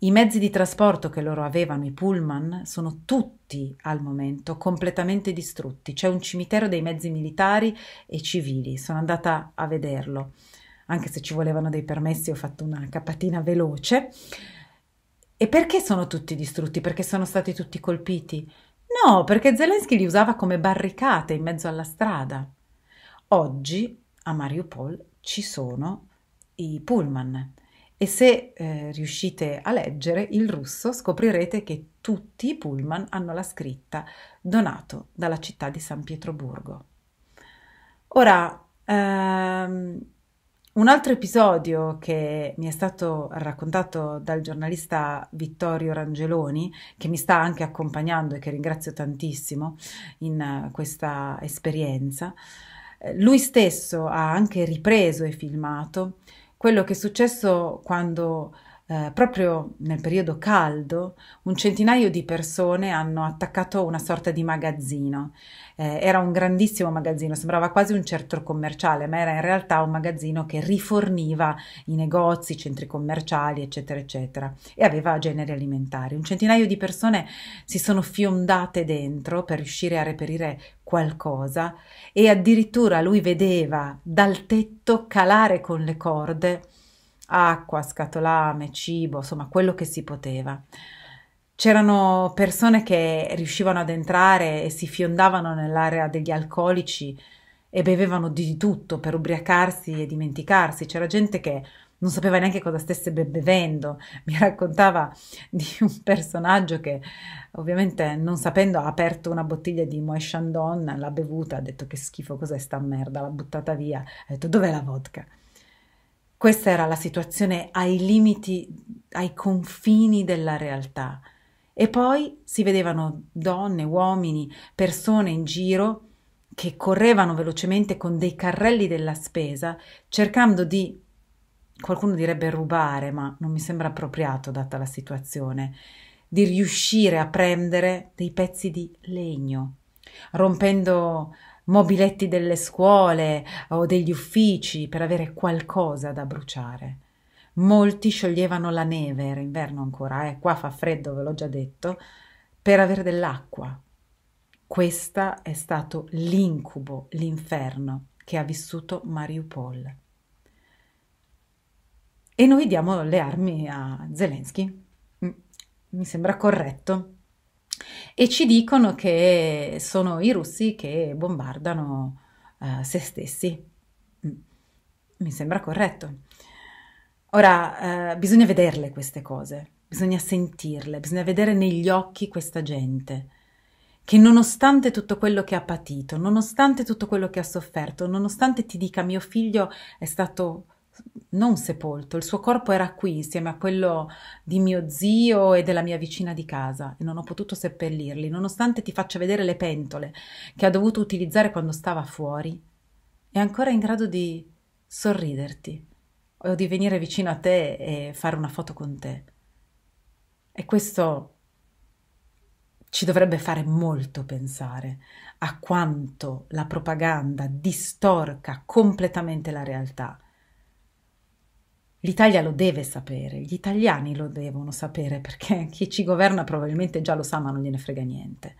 I mezzi di trasporto che loro avevano, i pullman, sono tutti al momento completamente distrutti. C'è un cimitero dei mezzi militari e civili, sono andata a vederlo, anche se ci volevano dei permessi, ho fatto una capatina veloce. E perché sono tutti distrutti? Perché sono stati tutti colpiti? No, perché Zelensky li usava come barricate in mezzo alla strada. Oggi a Mariupol ci sono i pullman e se eh, riuscite a leggere il russo scoprirete che tutti i pullman hanno la scritta donato dalla città di San Pietroburgo. Ora, ehm, un altro episodio che mi è stato raccontato dal giornalista Vittorio Rangeloni, che mi sta anche accompagnando e che ringrazio tantissimo in eh, questa esperienza, eh, lui stesso ha anche ripreso e filmato quello che è successo quando eh, proprio nel periodo caldo, un centinaio di persone hanno attaccato una sorta di magazzino. Eh, era un grandissimo magazzino, sembrava quasi un centro commerciale, ma era in realtà un magazzino che riforniva i negozi, i centri commerciali, eccetera, eccetera, e aveva generi alimentari. Un centinaio di persone si sono fiondate dentro per riuscire a reperire qualcosa e addirittura lui vedeva dal tetto calare con le corde acqua, scatolame, cibo, insomma quello che si poteva. C'erano persone che riuscivano ad entrare e si fiondavano nell'area degli alcolici e bevevano di tutto per ubriacarsi e dimenticarsi. C'era gente che non sapeva neanche cosa stesse bevendo. <laughs> Mi raccontava di un personaggio che ovviamente non sapendo ha aperto una bottiglia di Moe Chandon, l'ha bevuta, ha detto che schifo cos'è sta merda, l'ha buttata via, ha detto dov'è la vodka? Questa era la situazione ai limiti, ai confini della realtà. E poi si vedevano donne, uomini, persone in giro che correvano velocemente con dei carrelli della spesa cercando di, qualcuno direbbe rubare, ma non mi sembra appropriato data la situazione, di riuscire a prendere dei pezzi di legno, rompendo mobiletti delle scuole o degli uffici per avere qualcosa da bruciare. Molti scioglievano la neve, era inverno ancora, e eh, qua fa freddo, ve l'ho già detto, per avere dell'acqua. Questa è stato l'incubo, l'inferno che ha vissuto Mariupol. E noi diamo le armi a Zelensky. Mm, mi sembra corretto e ci dicono che sono i russi che bombardano eh, se stessi. Mm. Mi sembra corretto. Ora, eh, bisogna vederle queste cose, bisogna sentirle, bisogna vedere negli occhi questa gente che nonostante tutto quello che ha patito, nonostante tutto quello che ha sofferto, nonostante ti dica mio figlio è stato non sepolto, il suo corpo era qui insieme a quello di mio zio e della mia vicina di casa e non ho potuto seppellirli, nonostante ti faccia vedere le pentole che ha dovuto utilizzare quando stava fuori. È ancora in grado di sorriderti o di venire vicino a te e fare una foto con te. E questo ci dovrebbe fare molto pensare a quanto la propaganda distorca completamente la realtà L'Italia lo deve sapere, gli italiani lo devono sapere perché <laughs> chi ci governa probabilmente già lo sa ma non gliene frega niente.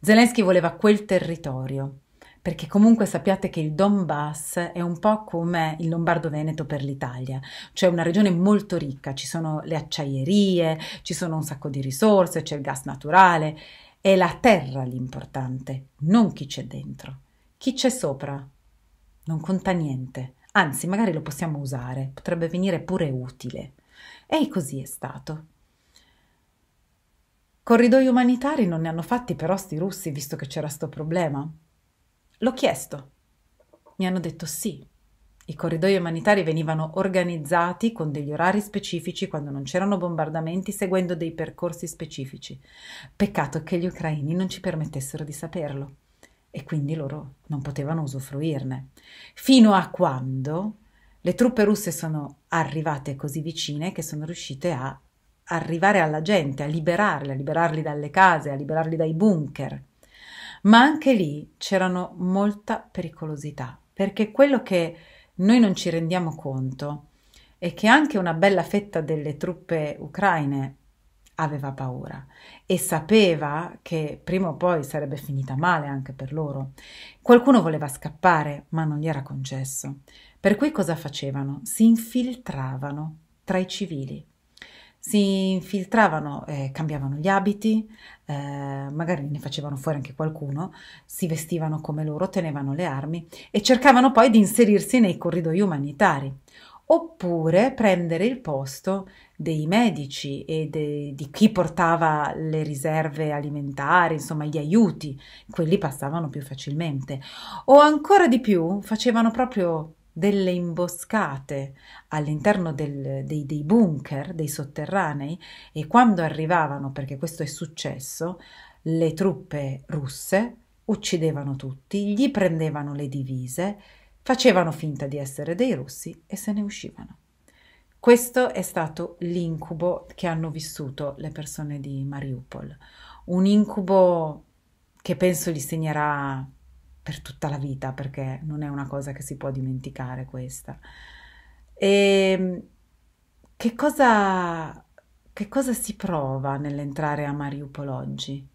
Zelensky voleva quel territorio, perché comunque sappiate che il Donbass è un po' come il Lombardo-Veneto per l'Italia, cioè una regione molto ricca, ci sono le acciaierie, ci sono un sacco di risorse, c'è il gas naturale, è la terra l'importante, non chi c'è dentro. Chi c'è sopra non conta niente. Anzi, magari lo possiamo usare, potrebbe venire pure utile. E così è stato. Corridoi umanitari non ne hanno fatti però sti russi, visto che c'era sto problema. L'ho chiesto. Mi hanno detto sì. I corridoi umanitari venivano organizzati con degli orari specifici quando non c'erano bombardamenti, seguendo dei percorsi specifici. Peccato che gli ucraini non ci permettessero di saperlo e quindi loro non potevano usufruirne. Fino a quando le truppe russe sono arrivate così vicine che sono riuscite a arrivare alla gente, a liberarli, a liberarli dalle case, a liberarli dai bunker. Ma anche lì c'erano molta pericolosità, perché quello che noi non ci rendiamo conto è che anche una bella fetta delle truppe ucraine aveva paura e sapeva che prima o poi sarebbe finita male anche per loro. Qualcuno voleva scappare, ma non gli era concesso. Per cui cosa facevano? Si infiltravano tra i civili. Si infiltravano, eh, cambiavano gli abiti, eh, magari ne facevano fuori anche qualcuno, si vestivano come loro, tenevano le armi e cercavano poi di inserirsi nei corridoi umanitari oppure prendere il posto dei medici e de, di chi portava le riserve alimentari, insomma gli aiuti, quelli passavano più facilmente. O ancora di più facevano proprio delle imboscate all'interno del, dei, dei bunker, dei sotterranei e quando arrivavano, perché questo è successo, le truppe russe uccidevano tutti, gli prendevano le divise Facevano finta di essere dei russi e se ne uscivano. Questo è stato l'incubo che hanno vissuto le persone di Mariupol, un incubo che penso gli segnerà per tutta la vita perché non è una cosa che si può dimenticare questa. E ehm, che cosa, che cosa si prova nell'entrare a Mariupol oggi?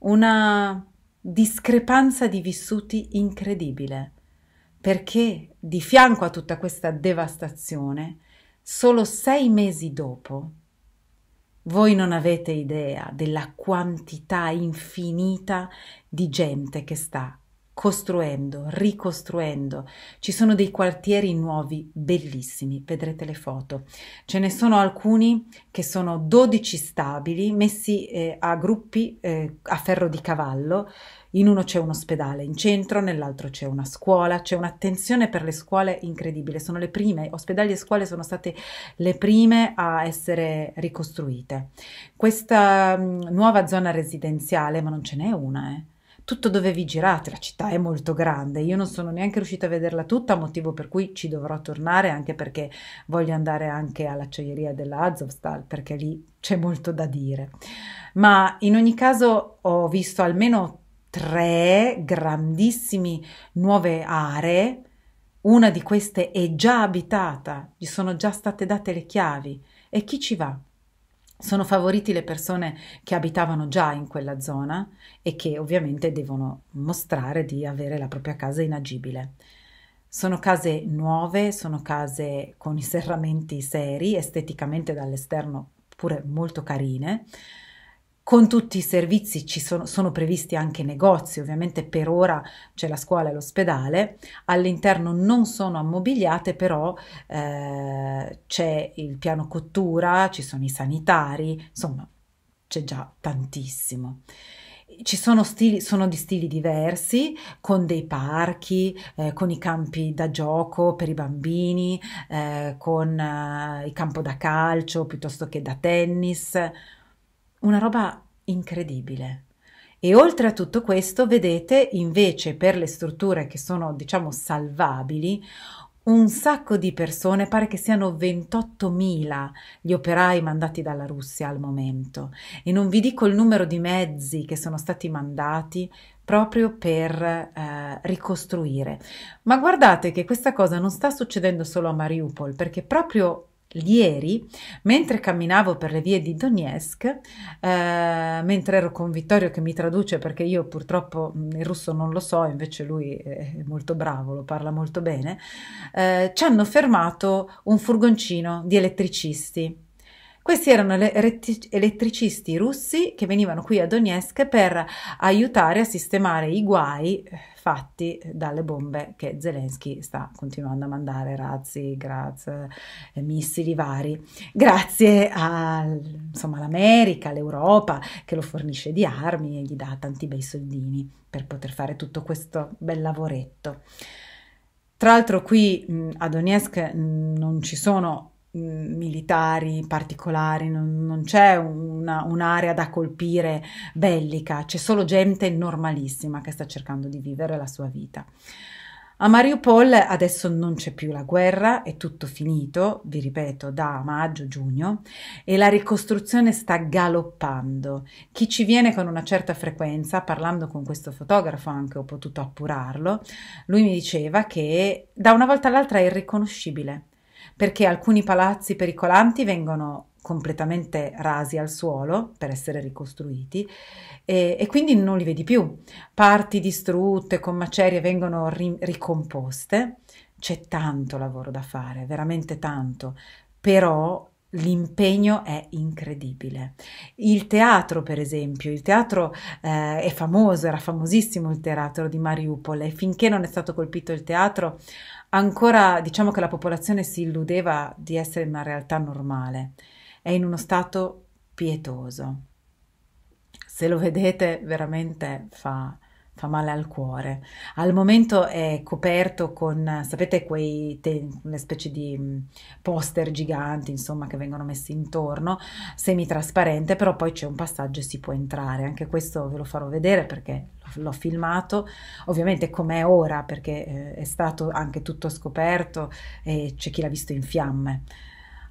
Una discrepanza di vissuti incredibile perché di fianco a tutta questa devastazione, solo sei mesi dopo, voi non avete idea della quantità infinita di gente che sta costruendo, ricostruendo. Ci sono dei quartieri nuovi bellissimi, vedrete le foto. Ce ne sono alcuni che sono 12 stabili messi eh, a gruppi eh, a ferro di cavallo. In uno c'è un ospedale in centro, nell'altro c'è una scuola, c'è un'attenzione per le scuole incredibile. Sono le prime, ospedali e scuole sono state le prime a essere ricostruite. Questa mh, mm, nuova zona residenziale, ma non ce n'è una, eh tutto dove vi girate, la città è molto grande, io non sono neanche riuscita a vederla tutta, motivo per cui ci dovrò tornare anche perché voglio andare anche all'acciaieria della Azovstal, perché lì c'è molto da dire. Ma in ogni caso ho visto almeno tre grandissime nuove aree, una di queste è già abitata, gli sono già state date le chiavi e chi ci va? sono favoriti le persone che abitavano già in quella zona e che ovviamente devono mostrare di avere la propria casa inagibile. Sono case nuove, sono case con i serramenti seri, esteticamente dall'esterno pure molto carine, con tutti i servizi ci sono, sono previsti anche negozi, ovviamente per ora c'è la scuola e l'ospedale, all'interno non sono ammobiliate però eh, c'è il piano cottura, ci sono i sanitari, insomma c'è già tantissimo ci sono, stili, sono di stili diversi, con dei parchi, eh, con i campi da gioco per i bambini, eh, con eh, il campo da calcio piuttosto che da tennis una roba incredibile. E oltre a tutto questo vedete invece per le strutture che sono diciamo salvabili un sacco di persone, pare che siano 28.000 gli operai mandati dalla Russia al momento e non vi dico il numero di mezzi che sono stati mandati proprio per eh, ricostruire. Ma guardate che questa cosa non sta succedendo solo a Mariupol, perché proprio Ieri, mentre camminavo per le vie di Donetsk, eh, mentre ero con Vittorio che mi traduce perché io purtroppo mm, il russo non lo so, invece lui è molto bravo, lo parla molto bene, eh, ci hanno fermato un furgoncino di elettricisti questi erano elettricisti russi che venivano qui a Donetsk per aiutare a sistemare i guai eh, fatti dalle bombe che Zelensky sta continuando a mandare, razzi, graz, eh, missili vari, grazie all'America, all'Europa che lo fornisce di armi e gli dà tanti bei soldini per poter fare tutto questo bel lavoretto. Tra l'altro qui a Donetsk non ci sono Mm, militari particolari, non, non c'è una, un'area da colpire bellica, c'è solo gente normalissima che sta cercando di vivere la sua vita. A Mariupol adesso non c'è più la guerra, è tutto finito, vi ripeto, da maggio-giugno e la ricostruzione sta galoppando. Chi ci viene con una certa frequenza, parlando con questo fotografo anche ho potuto appurarlo, lui mi diceva che da una volta all'altra è irriconoscibile perché alcuni palazzi pericolanti vengono completamente rasi al suolo per essere ricostruiti e, e, quindi non li vedi più. Parti distrutte con macerie vengono ri, ricomposte. C'è tanto lavoro da fare, veramente tanto, però l'impegno è incredibile. Il teatro, per esempio, il teatro eh, è famoso, era famosissimo il teatro di Mariupol e finché non è stato colpito il teatro Ancora diciamo che la popolazione si illudeva di essere in una realtà normale, è in uno stato pietoso. Se lo vedete veramente fa fa male al cuore. Al momento è coperto con, sapete, quei te- una specie di mm, poster giganti, insomma, che vengono messi intorno, semitrasparente, però poi c'è un passaggio e si può entrare. Anche questo ve lo farò vedere perché l'ho filmato, ovviamente com'è ora, perché eh, è stato anche tutto scoperto e c'è chi l'ha visto in fiamme.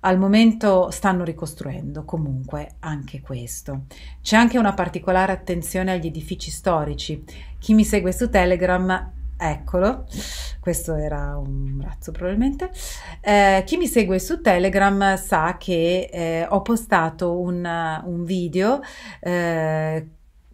Al momento stanno ricostruendo comunque anche questo. C'è anche una particolare attenzione agli edifici storici. Chi mi segue su Telegram eccolo, questo era un razzo probabilmente. Eh, chi mi segue su Telegram sa che eh, ho postato un, un video eh,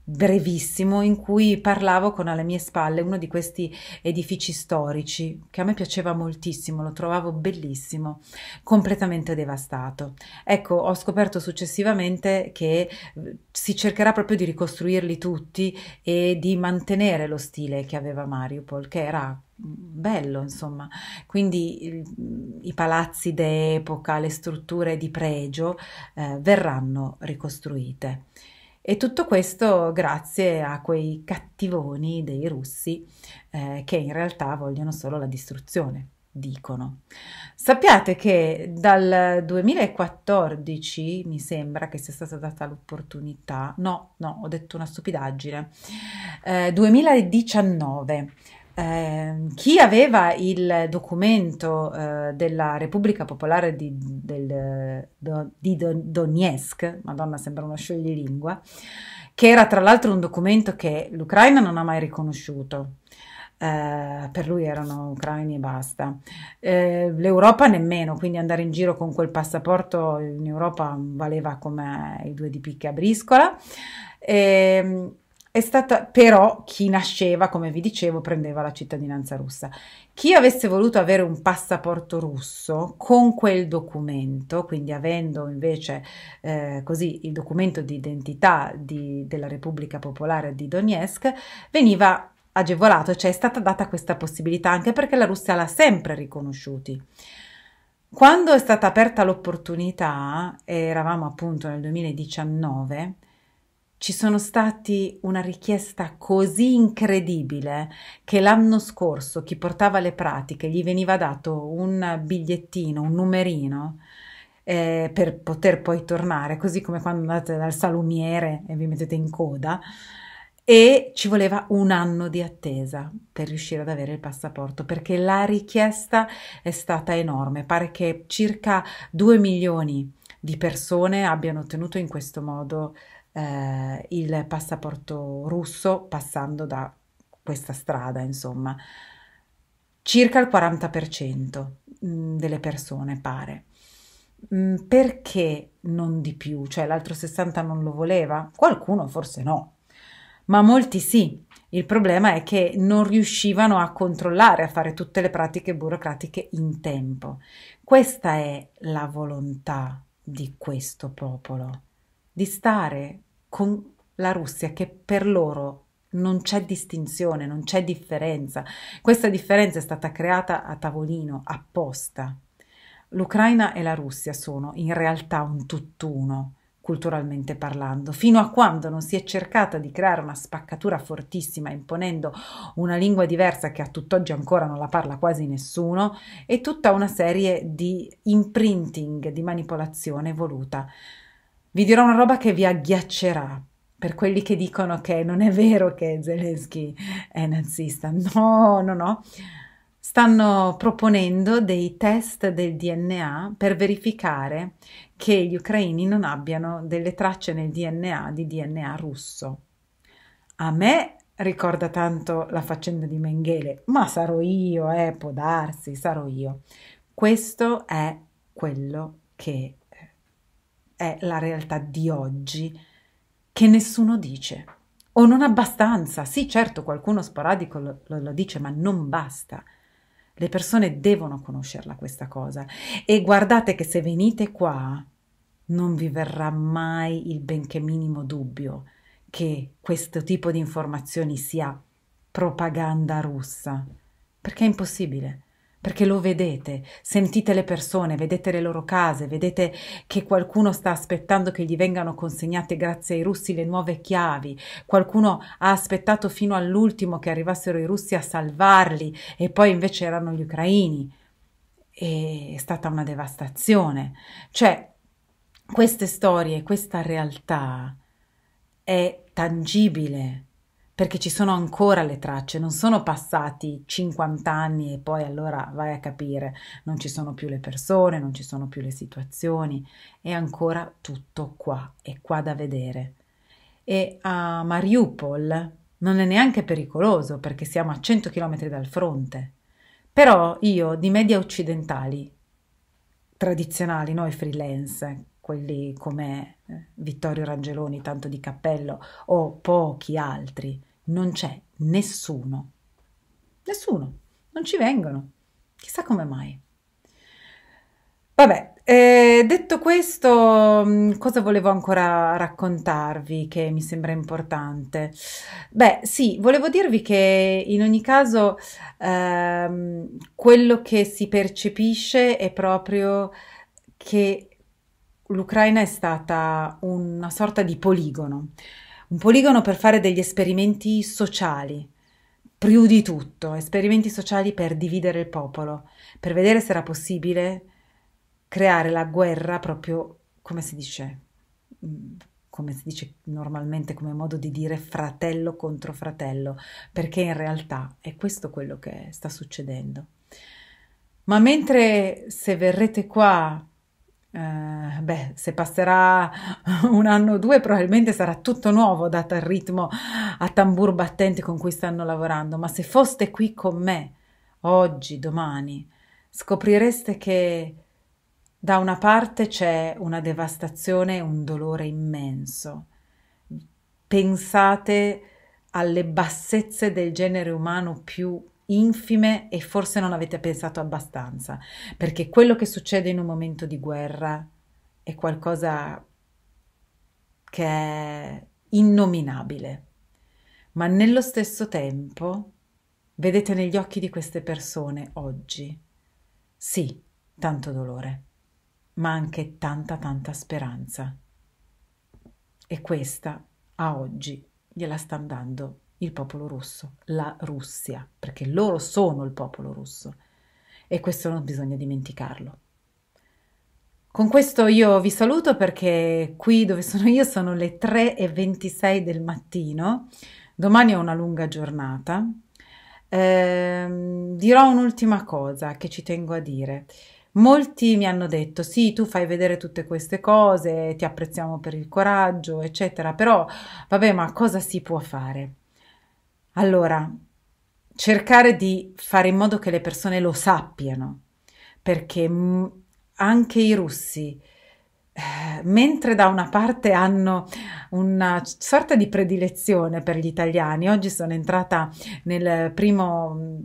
brevissimo in cui parlavo con alle mie spalle uno di questi edifici storici che a me piaceva moltissimo, lo trovavo bellissimo, completamente devastato. Ecco, ho scoperto successivamente che eh, si cercherà proprio di ricostruirli tutti e di mantenere lo stile che aveva Mariupol, che era mm, bello, insomma. Quindi il, i palazzi d'epoca, le strutture di pregio eh, verranno ricostruite. E tutto questo grazie a quei cattivoni dei russi eh, che in realtà vogliono solo la distruzione, dicono. Sappiate che dal 2014 mi sembra che sia stata data l'opportunità, no, no, ho detto una stupidaggine, eh, 2019 Ehm, chi aveva il documento eh, della Repubblica Popolare di, del, do, di Donetsk, Madonna sembra uno scioglilingua, che era tra l'altro un documento che l'Ucraina non ha mai riconosciuto. Eh, per lui erano ucraini e basta. Eh, L'Europa nemmeno, quindi andare in giro con quel passaporto in Europa valeva come i due di picche a briscola. E, ehm, è stata però chi nasceva, come vi dicevo, prendeva la cittadinanza russa. Chi avesse voluto avere un passaporto russo con quel documento, quindi avendo invece eh, così il documento di identità di, della Repubblica Popolare di Donetsk, veniva agevolato, cioè è stata data questa possibilità anche perché la Russia l'ha sempre riconosciuti. Quando è stata aperta l'opportunità, eravamo appunto nel 2019, ci sono stati una richiesta così incredibile che l'anno scorso chi portava le pratiche gli veniva dato un bigliettino, un numerino. Eh, per poter poi tornare, così come quando andate dal salumiere e vi mettete in coda, e ci voleva un anno di attesa per riuscire ad avere il passaporto perché la richiesta è stata enorme, pare che circa 2 milioni di persone abbiano ottenuto in questo modo eh, il passaporto russo passando da questa strada, insomma. Circa il 40% mm, delle persone pare. Mm, perché non di più? Cioè l'altro 60 non lo voleva? Qualcuno forse no, ma molti sì. Il problema è che non riuscivano a controllare, a fare tutte le pratiche burocratiche in tempo. Questa è la volontà di questo popolo, di stare con la Russia che per loro non c'è distinzione, non c'è differenza. Questa differenza è stata creata a tavolino, apposta. L'Ucraina e la Russia sono in realtà un tutt'uno, culturalmente parlando, fino a quando non si è cercata di creare una spaccatura fortissima imponendo una lingua diversa che a tutt'oggi ancora non la parla quasi nessuno e tutta una serie di imprinting, di manipolazione voluta. Vi dirò una roba che vi agghiaccerà per quelli che dicono che non è vero che Zelensky è nazista. No, no, no. Stanno proponendo dei test del DNA per verificare che gli ucraini non abbiano delle tracce nel DNA di DNA russo. A me ricorda tanto la faccenda di Mengele, ma sarò io, eh, può darsi, sarò io. Questo è quello che è la realtà di oggi che nessuno dice o non abbastanza. Sì, certo, qualcuno sporadico lo, lo, lo dice, ma non basta. Le persone devono conoscerla questa cosa e guardate che se venite qua non vi verrà mai il benché minimo dubbio che questo tipo di informazioni sia propaganda russa, perché è impossibile perché lo vedete, sentite le persone, vedete le loro case, vedete che qualcuno sta aspettando che gli vengano consegnate grazie ai russi le nuove chiavi, qualcuno ha aspettato fino all'ultimo che arrivassero i russi a salvarli e poi invece erano gli ucraini. E è stata una devastazione. Cioè, queste storie, questa realtà è tangibile, perché ci sono ancora le tracce, non sono passati 50 anni e poi allora vai a capire, non ci sono più le persone, non ci sono più le situazioni, è ancora tutto qua, è qua da vedere. E a Mariupol non è neanche pericoloso perché siamo a 100 km dal fronte. Però io di media occidentali tradizionali, noi freelance, quelli come eh, Vittorio Rangeloni, tanto di cappello, o pochi altri, non c'è nessuno. Nessuno. Non ci vengono. Chissà come mai. Vabbè, eh, detto questo, mm, cosa volevo ancora raccontarvi che mi sembra importante? Beh, sì, volevo dirvi che in ogni caso ehm, quello che si percepisce è proprio che l'Ucraina è stata una sorta di poligono, un poligono per fare degli esperimenti sociali, più di tutto, esperimenti sociali per dividere il popolo, per vedere se era possibile creare la guerra proprio come si dice, mm, come si dice normalmente come modo di dire fratello contro fratello, perché in realtà è questo quello che sta succedendo. Ma mentre se verrete qua eh, beh, se passerà un anno o due probabilmente sarà tutto nuovo dato il ritmo a tambur battente con cui stanno lavorando, ma se foste qui con me oggi, domani, scoprireste che da una parte c'è una devastazione e un dolore immenso. Pensate alle bassezze del genere umano più infime e forse non avete pensato abbastanza, perché quello che succede in un momento di guerra è qualcosa che è innominabile, ma nello stesso tempo vedete negli occhi di queste persone oggi, sì, tanto dolore, ma anche tanta tanta speranza. E questa a oggi gliela stanno dando il popolo russo, la Russia, perché loro sono il popolo russo e questo non bisogna dimenticarlo. Con questo io vi saluto perché qui dove sono io sono le 3.26 del mattino, domani è una lunga giornata. Ehm, dirò un'ultima cosa che ci tengo a dire. Molti mi hanno detto sì, tu fai vedere tutte queste cose, ti apprezziamo per il coraggio, eccetera, però vabbè, ma cosa si può fare? Allora, cercare di fare in modo che le persone lo sappiano, perché mm, anche i russi, eh, mentre da una parte hanno una sorta di predilezione per gli italiani, oggi sono entrata nel primo mm,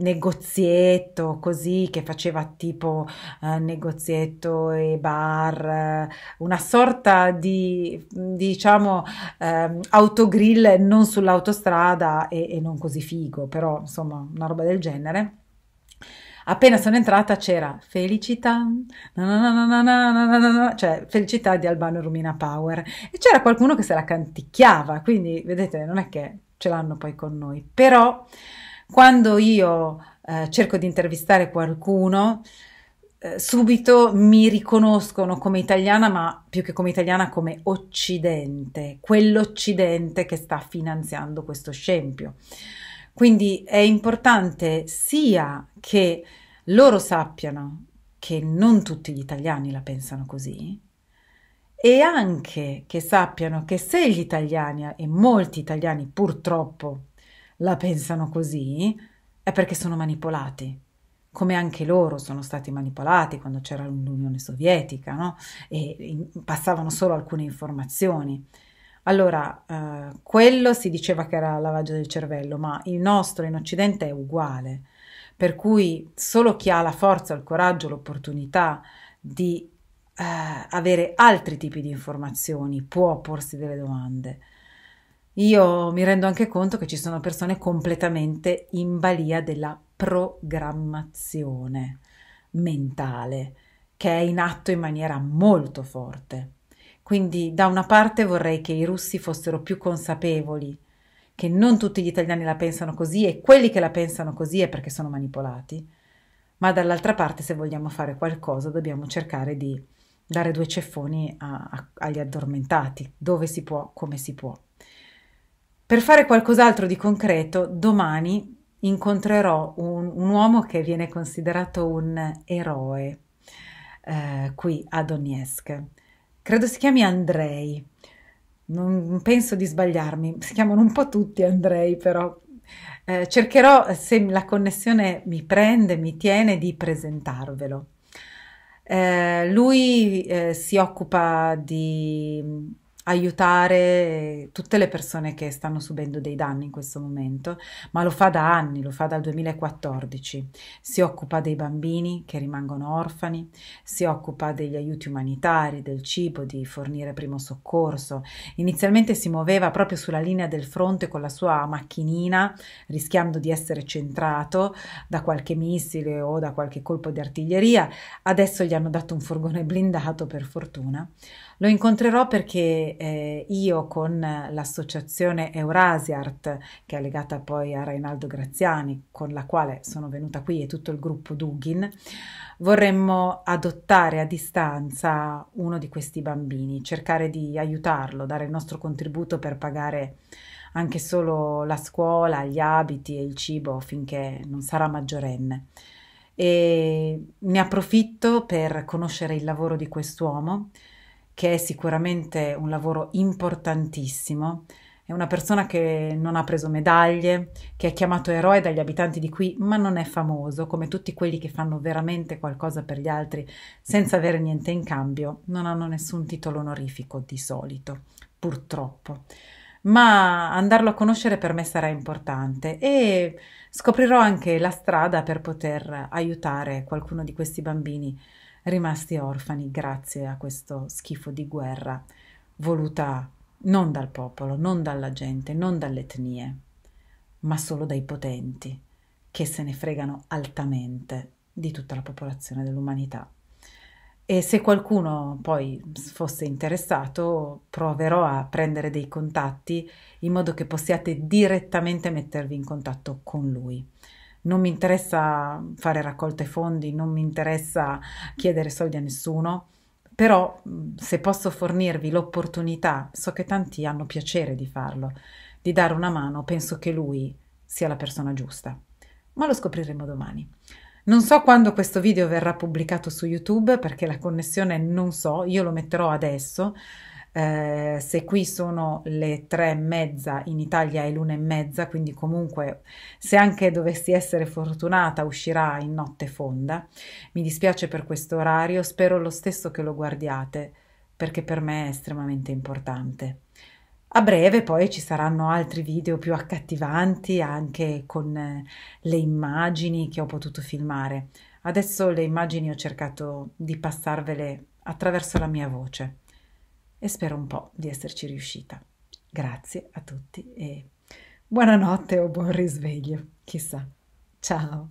negozietto così che faceva tipo eh, negozietto e bar, eh, una sorta di diciamo eh, autogrill non sull'autostrada e, e non così figo, però insomma una roba del genere. Appena sono entrata c'era felicità, cioè felicità di Albano Rumina Power e c'era qualcuno che se la canticchiava, quindi vedete non è che ce l'hanno poi con noi, però quando io eh, cerco di intervistare qualcuno, eh, subito mi riconoscono come italiana, ma più che come italiana come occidente, quell'occidente che sta finanziando questo scempio. Quindi è importante sia che loro sappiano che non tutti gli italiani la pensano così, e anche che sappiano che se gli italiani, e molti italiani purtroppo la pensano così, è perché sono manipolati. Come anche loro sono stati manipolati quando c'era l'Unione Sovietica, no? E passavano solo alcune informazioni. Allora, eh, quello si diceva che era lavaggio del cervello, ma il nostro in Occidente è uguale. Per cui solo chi ha la forza, il coraggio, l'opportunità di eh, avere altri tipi di informazioni può porsi delle domande io mi rendo anche conto che ci sono persone completamente in balia della programmazione mentale che è in atto in maniera molto forte. Quindi da una parte vorrei che i russi fossero più consapevoli che non tutti gli italiani la pensano così e quelli che la pensano così è perché sono manipolati, ma dall'altra parte se vogliamo fare qualcosa dobbiamo cercare di dare due ceffoni a, a, agli addormentati, dove si può, come si può. Per fare qualcos'altro di concreto, domani incontrerò un, un uomo che viene considerato un eroe eh, qui a Donetsk. Credo si chiami Andrei. Non penso di sbagliarmi, si chiamano un po' tutti Andrei, però eh, cercherò, se la connessione mi prende, mi tiene, di presentarvelo. Eh, lui eh, si occupa di aiutare tutte le persone che stanno subendo dei danni in questo momento, ma lo fa da anni, lo fa dal 2014. Si occupa dei bambini che rimangono orfani, si occupa degli aiuti umanitari, del cibo, di fornire primo soccorso. Inizialmente si muoveva proprio sulla linea del fronte con la sua macchinina, rischiando di essere centrato da qualche missile o da qualche colpo di artiglieria. Adesso gli hanno dato un furgone blindato per fortuna lo incontrerò perché eh, io con l'associazione Eurasiart, che è legata poi a Reinaldo Graziani, con la quale sono venuta qui e tutto il gruppo Dugin, vorremmo adottare a distanza uno di questi bambini, cercare di aiutarlo, dare il nostro contributo per pagare anche solo la scuola, gli abiti e il cibo finché non sarà maggiorenne. E ne approfitto per conoscere il lavoro di quest'uomo che è sicuramente un lavoro importantissimo. È una persona che non ha preso medaglie, che è chiamato eroe dagli abitanti di qui, ma non è famoso, come tutti quelli che fanno veramente qualcosa per gli altri senza avere niente in cambio, non hanno nessun titolo onorifico di solito, purtroppo. Ma andarlo a conoscere per me sarà importante e scoprirò anche la strada per poter aiutare qualcuno di questi bambini rimasti orfani grazie a questo schifo di guerra voluta non dal popolo, non dalla gente, non dalle etnie, ma solo dai potenti che se ne fregano altamente di tutta la popolazione dell'umanità. E se qualcuno poi fosse interessato, proverò a prendere dei contatti in modo che possiate direttamente mettervi in contatto con lui non mi interessa fare raccolte fondi, non mi interessa chiedere soldi a nessuno, però se posso fornirvi l'opportunità, so che tanti hanno piacere di farlo, di dare una mano, penso che lui sia la persona giusta. Ma lo scopriremo domani. Non so quando questo video verrà pubblicato su YouTube perché la connessione non so, io lo metterò adesso. Eh, se qui sono le tre e mezza, in Italia è l'una e mezza, quindi comunque se anche dovessi essere fortunata uscirà in notte fonda. Mi dispiace per questo orario, spero lo stesso che lo guardiate, perché per me è estremamente importante. A breve poi ci saranno altri video più accattivanti anche con eh, le immagini che ho potuto filmare. Adesso le immagini ho cercato di passarvele attraverso la mia voce e spero un po' di esserci riuscita. Grazie a tutti e buonanotte o buon risveglio, chissà. Ciao!